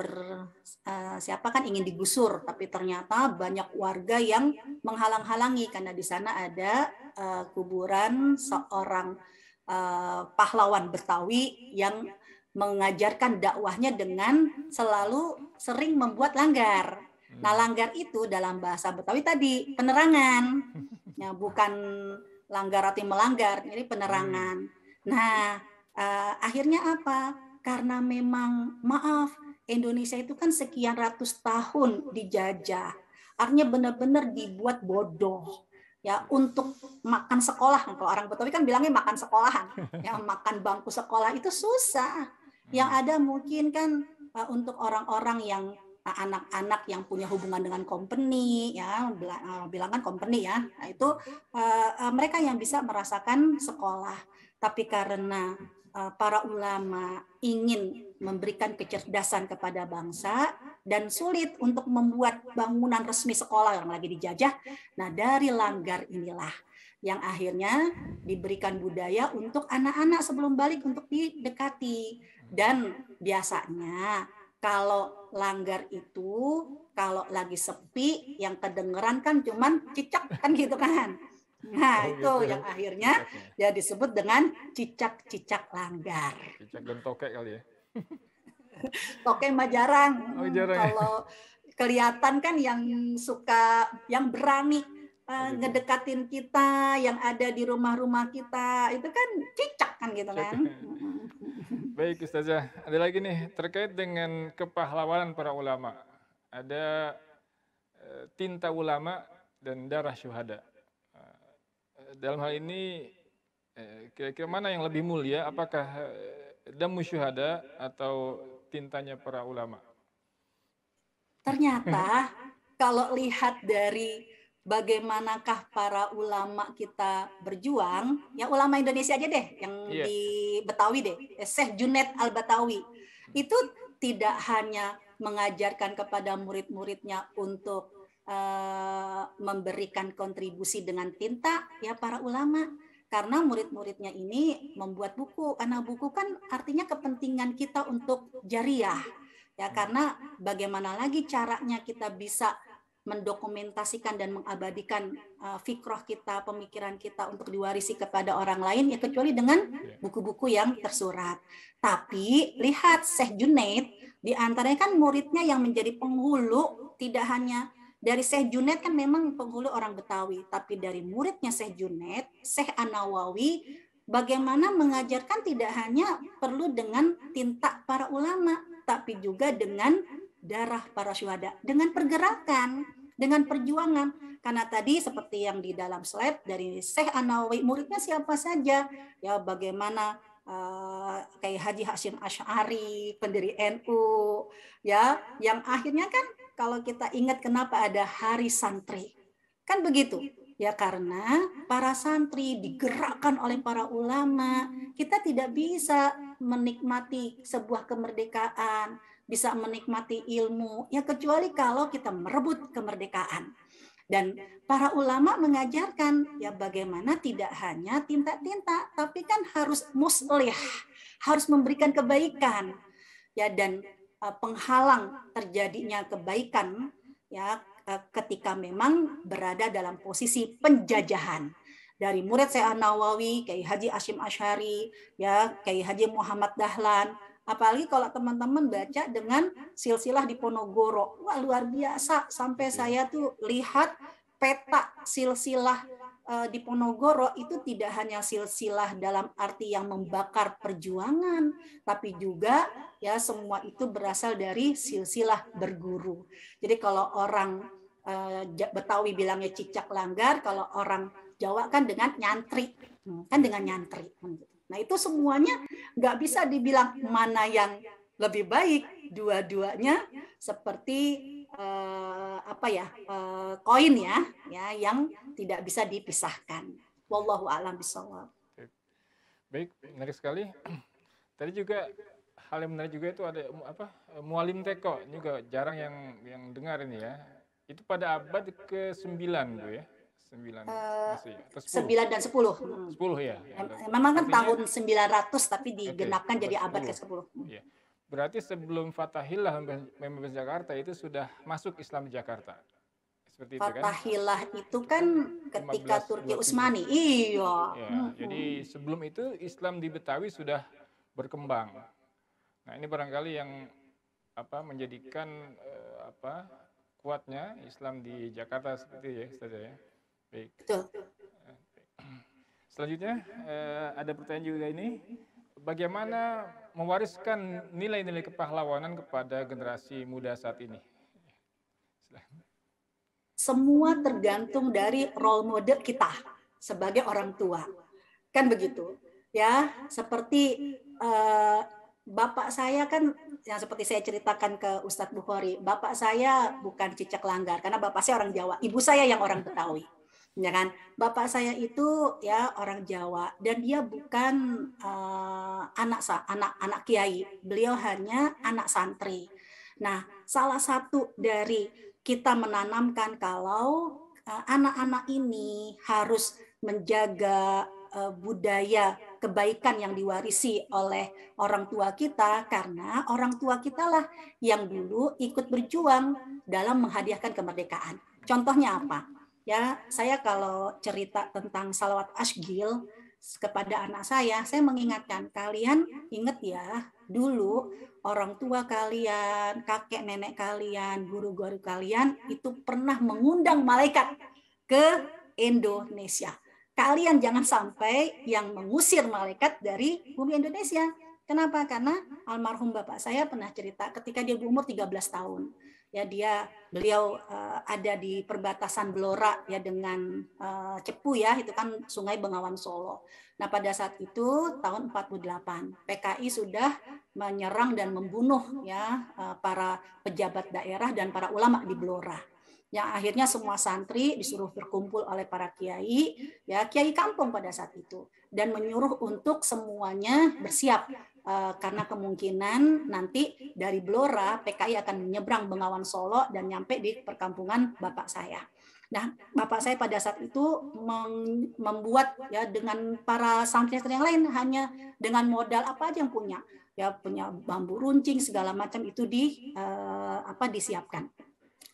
Speaker 2: uh, siapa kan ingin digusur tapi ternyata banyak warga yang menghalang-halangi karena di sana ada uh, kuburan seorang uh, pahlawan Betawi yang mengajarkan dakwahnya dengan selalu sering membuat langgar. Nah, hmm. langgar itu dalam bahasa Betawi tadi penerangan. Ya, bukan langgar atau melanggar, ini penerangan. Hmm. Nah, uh, akhirnya apa? karena memang maaf Indonesia itu kan sekian ratus tahun dijajah. Artinya benar-benar dibuat bodoh ya untuk makan sekolah kalau orang Betawi kan bilangnya makan sekolahan ya [LAUGHS] makan bangku sekolah itu susah yang hmm. ada mungkin kan eh, untuk orang-orang yang eh, anak-anak yang punya hubungan dengan company ya eh, bilangan company ya nah, itu mereka yang bisa merasakan sekolah tapi karena Eh, para ulama ingin memberikan kecerdasan kepada bangsa dan sulit untuk membuat bangunan resmi sekolah yang lagi dijajah. Nah, dari langgar inilah yang akhirnya diberikan budaya untuk anak-anak sebelum balik untuk didekati dan biasanya kalau langgar itu kalau lagi sepi yang kedengeran kan cuman cicak kan gitu kan
Speaker 1: Nah, oh, itu gitu. yang
Speaker 2: akhirnya ya. ya disebut dengan cicak-cicak langgar.
Speaker 1: Cicak dan tokek kali ya. [LAUGHS]
Speaker 2: tokek mah jarang. Oh, jarang. Ya. Kalau kelihatan kan yang suka yang berani uh, ngedekatin kita yang ada di rumah-rumah kita itu kan cicak kan gitu kan. [LAUGHS]
Speaker 1: Baik Ustazah, ada lagi nih terkait dengan kepahlawanan para ulama. Ada eh, tinta ulama dan darah syuhada dalam hal ini eh, kira-kira mana yang lebih mulia apakah eh, damu syuhada atau tintanya para ulama
Speaker 2: ternyata kalau lihat dari bagaimanakah para ulama kita berjuang, ya ulama Indonesia aja deh, yang yeah. di Betawi deh, eh, Syekh Junet Al Batawi, itu tidak hanya mengajarkan kepada murid-muridnya untuk Eh, memberikan kontribusi dengan tinta ya para ulama karena murid-muridnya ini membuat buku karena buku kan artinya kepentingan kita untuk jariah ya karena bagaimana lagi caranya kita bisa mendokumentasikan dan mengabadikan uh, fikroh kita, pemikiran kita untuk diwarisi kepada orang lain ya kecuali dengan ya. buku-buku yang tersurat. Tapi lihat Syekh Junaid di antaranya kan muridnya yang menjadi penghulu tidak hanya dari Syekh Junet kan memang penghulu orang Betawi, tapi dari muridnya Syekh Junet, Syekh Anawawi, bagaimana mengajarkan tidak hanya perlu dengan tinta para ulama, tapi juga dengan darah para syuhada, dengan pergerakan, dengan perjuangan. Karena tadi seperti yang di dalam slide dari Syekh Anawawi, muridnya siapa saja, ya bagaimana Uh, eh, kayak Haji Hashim Ash'ari, pendiri NU, ya, yang akhirnya kan kalau kita ingat kenapa ada hari santri. Kan begitu. Ya karena para santri digerakkan oleh para ulama, kita tidak bisa menikmati sebuah kemerdekaan, bisa menikmati ilmu, ya kecuali kalau kita merebut kemerdekaan. Dan para ulama mengajarkan ya bagaimana tidak hanya tinta-tinta, tapi kan harus muslih, harus memberikan kebaikan. Ya dan Eh, penghalang terjadinya kebaikan ya eh, ketika memang berada dalam posisi penjajahan dari murid saya Nawawi, Kiai Haji Asyim Ashari, ya Kiai Haji Muhammad Dahlan, apalagi kalau teman-teman baca dengan silsilah di Ponogoro, wah luar biasa sampai iya. saya tuh lihat peta silsilah Eh, di Ponogoro itu tidak hanya silsilah dalam arti yang membakar perjuangan, tapi juga ya semua itu berasal dari silsilah berguru. Jadi kalau orang eh, Betawi bilangnya cicak langgar, kalau orang Jawa kan dengan nyantri, hmm, kan dengan nyantri. Kan gitu. Nah itu semuanya nggak bisa dibilang mana yang lebih baik, dua-duanya seperti uh, apa ya eh, koin uh, ya ya yang tidak bisa dipisahkan. Wallahu a'lam bishawab.
Speaker 1: Baik, menarik sekali. [CLEARS THROAT] Tadi juga hal yang menarik juga itu ada apa mualim teko ini juga jarang yang yang dengar ini ya. Itu pada abad ke-9 Bu ya. 9 uh, 10. 9 dan 10. 10 ya. ya.
Speaker 2: Memang kan Artinya, tahun 900 tapi digenapkan okay, jadi abad ke-10.
Speaker 1: Ya. Berarti sebelum Fatahillah membebas Jakarta itu sudah masuk Islam Jakarta. Seperti itu kan?
Speaker 2: Fatahillah itu kan
Speaker 1: ketika Turki 20. Utsmani. Iya. Ya, hmm. Jadi sebelum itu Islam di Betawi sudah berkembang. Nah, ini barangkali yang apa menjadikan eh, apa kuatnya Islam di Jakarta seperti ya, saja ya. Baik. Betul. Selanjutnya eh, ada pertanyaan juga ini, bagaimana mewariskan nilai-nilai kepahlawanan kepada generasi muda saat ini?
Speaker 2: Semua tergantung dari role model kita sebagai orang tua. Kan begitu? Ya, seperti uh, bapak saya kan yang seperti saya ceritakan ke Ustadz Bukhari, bapak saya bukan cicak langgar karena bapak saya orang Jawa, ibu saya yang orang Betawi ya kan bapak saya itu ya orang Jawa dan dia bukan uh, anak anak anak kiai beliau hanya anak santri nah salah satu dari kita menanamkan kalau eh, anak-anak uh, ini harus menjaga uh, budaya kebaikan yang diwarisi oleh orang tua kita karena orang tua kita lah yang dulu ikut berjuang dalam menghadiahkan kemerdekaan contohnya apa Ya, saya kalau cerita tentang salawat asgil kepada anak saya, saya mengingatkan kalian ingat ya, dulu orang tua kalian, kakek nenek kalian, guru-guru kalian itu pernah mengundang malaikat ke Indonesia. Kalian jangan sampai yang mengusir malaikat dari bumi Indonesia. Kenapa? Karena almarhum bapak saya pernah cerita ketika dia berumur 13 tahun ya dia beliau uh, ada di perbatasan Blora ya dengan uh, Cepu ya itu kan Sungai Bengawan Solo. Nah pada saat itu tahun 48 PKI sudah menyerang dan membunuh ya uh, para pejabat daerah dan para ulama di Blora yang akhirnya semua santri disuruh berkumpul oleh para kiai, ya kiai kampung pada saat itu, dan menyuruh untuk semuanya bersiap eh, karena kemungkinan nanti dari Blora PKI akan menyeberang Bengawan Solo dan nyampe di perkampungan bapak saya. Nah, bapak saya pada saat itu membuat ya dengan para santri yang lain hanya dengan modal apa aja yang punya, ya punya bambu runcing segala macam itu di eh, apa disiapkan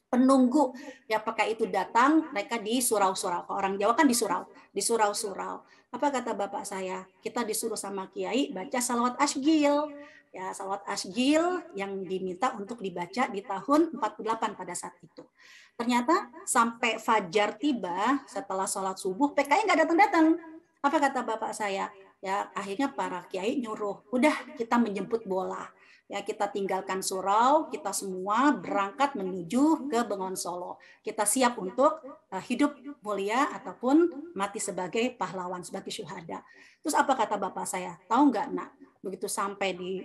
Speaker 2: penunggu ya apakah itu datang mereka di surau-surau orang Jawa kan di surau di surau-surau apa kata bapak saya kita disuruh sama kiai baca salawat asgil ya salawat asgil yang diminta untuk dibaca di tahun 48 pada saat itu ternyata sampai fajar tiba setelah sholat subuh PKI nggak datang-datang apa kata bapak saya ya akhirnya para kiai nyuruh udah kita menjemput bola ya kita tinggalkan surau, kita semua berangkat menuju ke Bengon Solo. Kita siap untuk uh, hidup mulia ataupun mati sebagai pahlawan, sebagai syuhada. Terus apa kata bapak saya? Tahu nggak nak? Begitu sampai di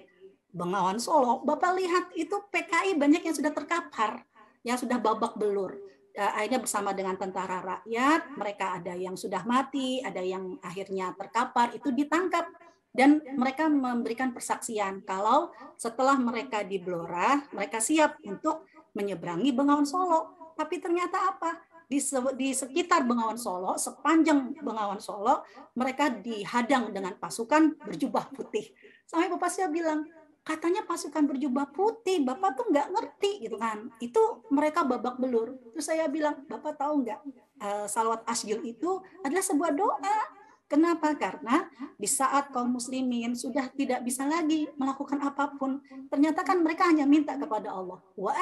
Speaker 2: Bengawan Solo, bapak lihat itu PKI banyak yang sudah terkapar, ya sudah babak belur. Eh, akhirnya bersama dengan tentara rakyat, mereka ada yang sudah mati, ada yang akhirnya terkapar, itu ditangkap dan mereka memberikan persaksian kalau setelah mereka di Blora mereka siap untuk menyeberangi Bengawan Solo tapi ternyata apa di, di sekitar Bengawan Solo sepanjang Bengawan Solo mereka dihadang dengan pasukan berjubah putih sampai bapak saya bilang katanya pasukan berjubah putih bapak tuh nggak ngerti gitu kan itu mereka babak belur terus saya bilang bapak tahu nggak eh, salawat asjul itu adalah sebuah doa Kenapa? Karena di saat kaum muslimin sudah tidak bisa lagi melakukan apapun, ternyata kan mereka hanya minta kepada Allah. Wa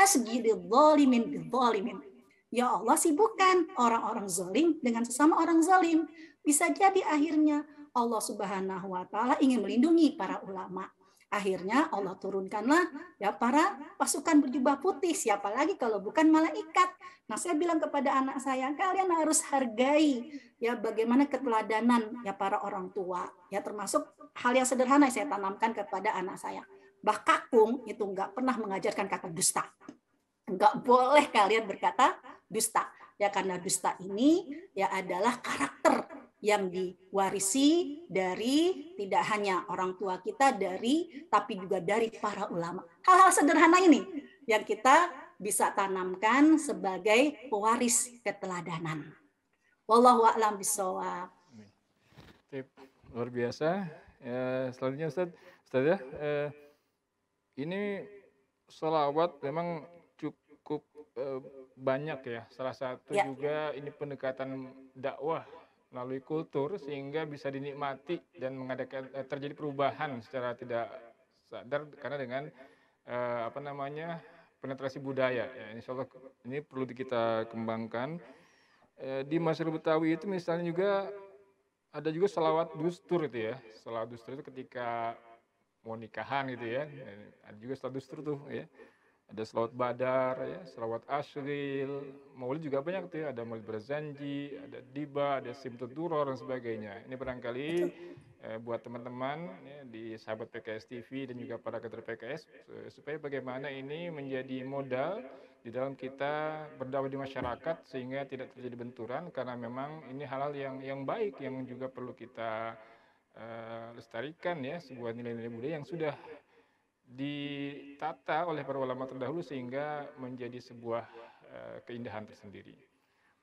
Speaker 2: Ya Allah sibukkan orang-orang zalim dengan sesama orang zalim. Bisa jadi akhirnya Allah Subhanahu wa taala ingin melindungi para ulama. Akhirnya Allah turunkanlah ya para pasukan berjubah putih, siapa lagi kalau bukan malaikat. Nah, saya bilang kepada anak saya, kalian harus hargai ya bagaimana keteladanan ya para orang tua, ya termasuk hal yang sederhana yang saya tanamkan kepada anak saya. Bah kakung itu nggak pernah mengajarkan kata dusta. Nggak boleh kalian berkata dusta. Ya karena dusta ini ya adalah karakter yang diwarisi dari tidak hanya orang tua kita dari tapi juga dari para ulama. Hal-hal sederhana ini yang kita bisa tanamkan sebagai pewaris keteladanan. Wallahu a'lam bishawab.
Speaker 1: Luar biasa. Ya, selanjutnya Ustaz, Ustaz ya, eh, ini selawat memang cukup eh, banyak ya. Salah satu ya. juga ini pendekatan dakwah melalui kultur sehingga bisa dinikmati dan mengadakan eh, terjadi perubahan secara tidak sadar karena dengan eh, apa namanya penetrasi budaya ya insya Allah ini perlu kita kembangkan eh, di masyarakat Betawi itu misalnya juga ada juga salawat dustur itu ya salawat dustur itu ketika mau nikahan gitu ya ada juga salawat dustur tuh ya ada selawat badar, ya, selawat asril, maulid juga banyak tuh ya, ada maulid berzanji, ada diba, ada simtud duror dan sebagainya. Ini barangkali eh, buat teman-teman ya, di sahabat PKS TV dan juga para kader PKS eh, supaya bagaimana ini menjadi modal di dalam kita berdakwah di masyarakat sehingga tidak terjadi benturan karena memang ini halal yang yang baik yang juga perlu kita uh, lestarikan ya sebuah nilai-nilai budaya yang sudah ditata oleh para ulama terdahulu sehingga menjadi sebuah eh, keindahan tersendiri.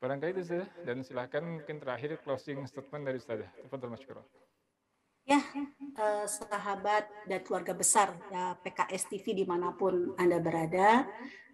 Speaker 1: Barangkali itu saja dan silahkan mungkin terakhir closing statement dari saya. Terima kasih.
Speaker 2: Ya, eh, sahabat dan keluarga besar ya, PKS TV dimanapun Anda berada,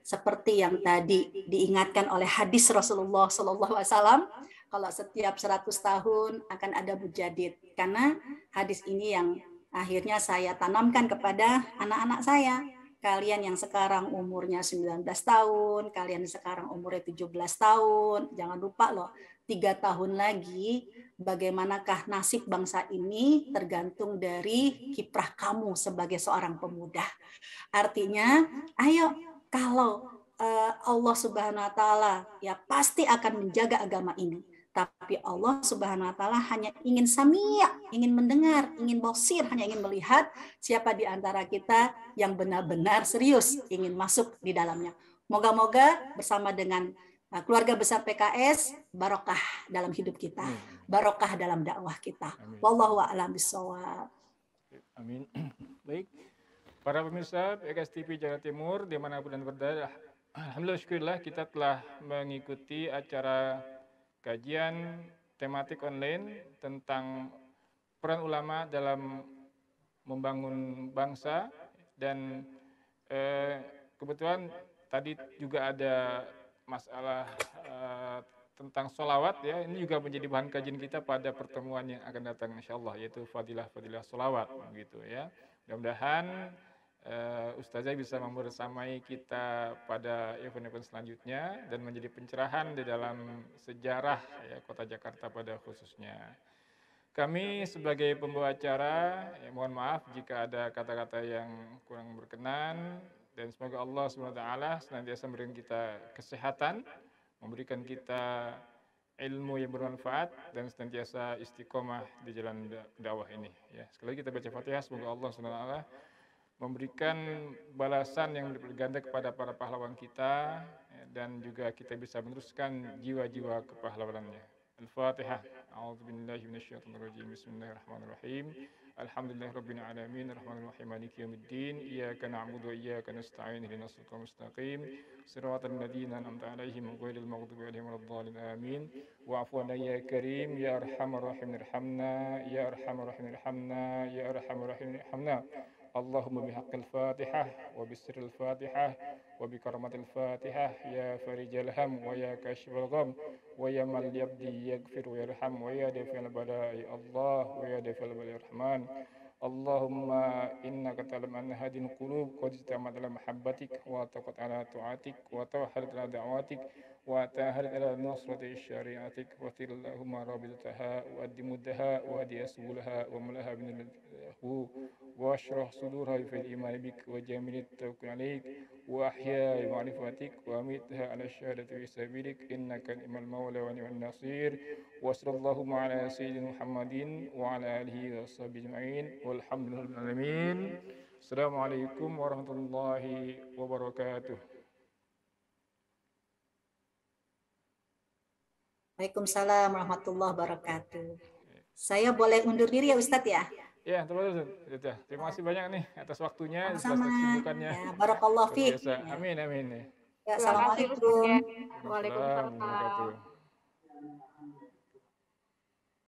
Speaker 2: seperti yang tadi diingatkan oleh hadis Rasulullah SAW, kalau setiap 100 tahun akan ada mujadid. Karena hadis ini yang Akhirnya saya tanamkan kepada anak-anak saya. Kalian yang sekarang umurnya 19 tahun, kalian sekarang umurnya 17 tahun, jangan lupa loh, tiga tahun lagi bagaimanakah nasib bangsa ini tergantung dari kiprah kamu sebagai seorang pemuda. Artinya, ayo kalau eh, Allah Subhanahu wa taala ya pasti akan menjaga agama ini tapi Allah Subhanahu wa taala hanya ingin samia, ingin mendengar, ingin bosir, hanya ingin melihat siapa di antara kita yang benar-benar serius ingin masuk di dalamnya. Moga-moga bersama dengan uh, keluarga besar PKS barokah dalam hidup kita, barokah dalam dakwah kita. Wallahu a'lam bishowab.
Speaker 1: Amin. [CLEARS THROAT] Baik. Para pemirsa PKS TV Jakarta Timur dimanapun dan berada, alhamdulillah kita telah mengikuti acara kajian tematik online tentang peran ulama dalam membangun bangsa dan eh, kebetulan tadi juga ada masalah eh, tentang solawat ya ini juga menjadi bahan kajian kita pada pertemuan yang akan datang insya Allah yaitu fadilah fadilah solawat begitu ya mudah-mudahan uh, ustazah bisa membersamai kita pada event-event selanjutnya dan menjadi pencerahan di dalam sejarah ya, kota Jakarta pada khususnya. Kami sebagai pembawa acara, ya, mohon maaf jika ada kata-kata yang kurang berkenan dan semoga Allah SWT senantiasa memberikan kita kesehatan, memberikan kita ilmu yang bermanfaat dan senantiasa istiqomah di jalan dakwah ini. Ya, sekali lagi kita baca Fatihah, semoga Allah SWT memberikan balasan yang berganda kepada para pahlawan kita ya, dan juga kita bisa meneruskan jiwa-jiwa kepahlawanannya. Al-Fatihah. A'udzu billahi minasyaitonir rajim. Bismillahirrahmanirrahim. Alhamdulillahirabbil alamin, arrahmanirrahim, maliki yaumiddin. Iyyaka na'budu wa iyyaka nasta'in, ihdinas siratal mustaqim, siratal ladzina an'amta 'alaihim ghairil maghdubi 'alaihim waladdallin. Amin. Wa'fu 'anna ya karim, ya arhamar rahim, irhamna, ya arhamar rahim, irhamna, ya arhamar rahim, irhamna. اللهم بحق الفاتحة وبسر الفاتحة وبكرمة الفاتحة يا فرج الهم ويا كشف الغم ويا من يبدي يغفر ويرحم ويا دافع البلاء الله ويا دافع البلاء الرحمن اللهم إنك تعلم أن هذه القلوب قد اجتمعت على محبتك وتقت على طاعتك وتوحدت على دعواتك وتاهل إلى نصرة شريعتك وتل اللهم رابطتها وادي مدها وأدي سبلها وملها من الأخو واشرح صدورها في الإيمان بك وجميل التوكل عليك وأحيا معرفتك وأميتها على الشهادة في سبيلك إنك نعم المولى ونعم النصير وصلى اللهم على سيدنا محمد وعلى آله وصحبه أجمعين والحمد لله العالمين السلام عليكم ورحمة الله وبركاته
Speaker 2: Waalaikumsalam warahmatullahi wabarakatuh. Saya boleh undur diri ya Ustadz ya?
Speaker 1: Ya, terima kasih. Iya, terima kasih banyak nih atas waktunya, Sama-sama. atas kesibukannya. Ya, barakallahu fiik. Amin, amin.
Speaker 2: Ya, Assalamualaikum. Waalaikumsalam. Waalaikumsalam.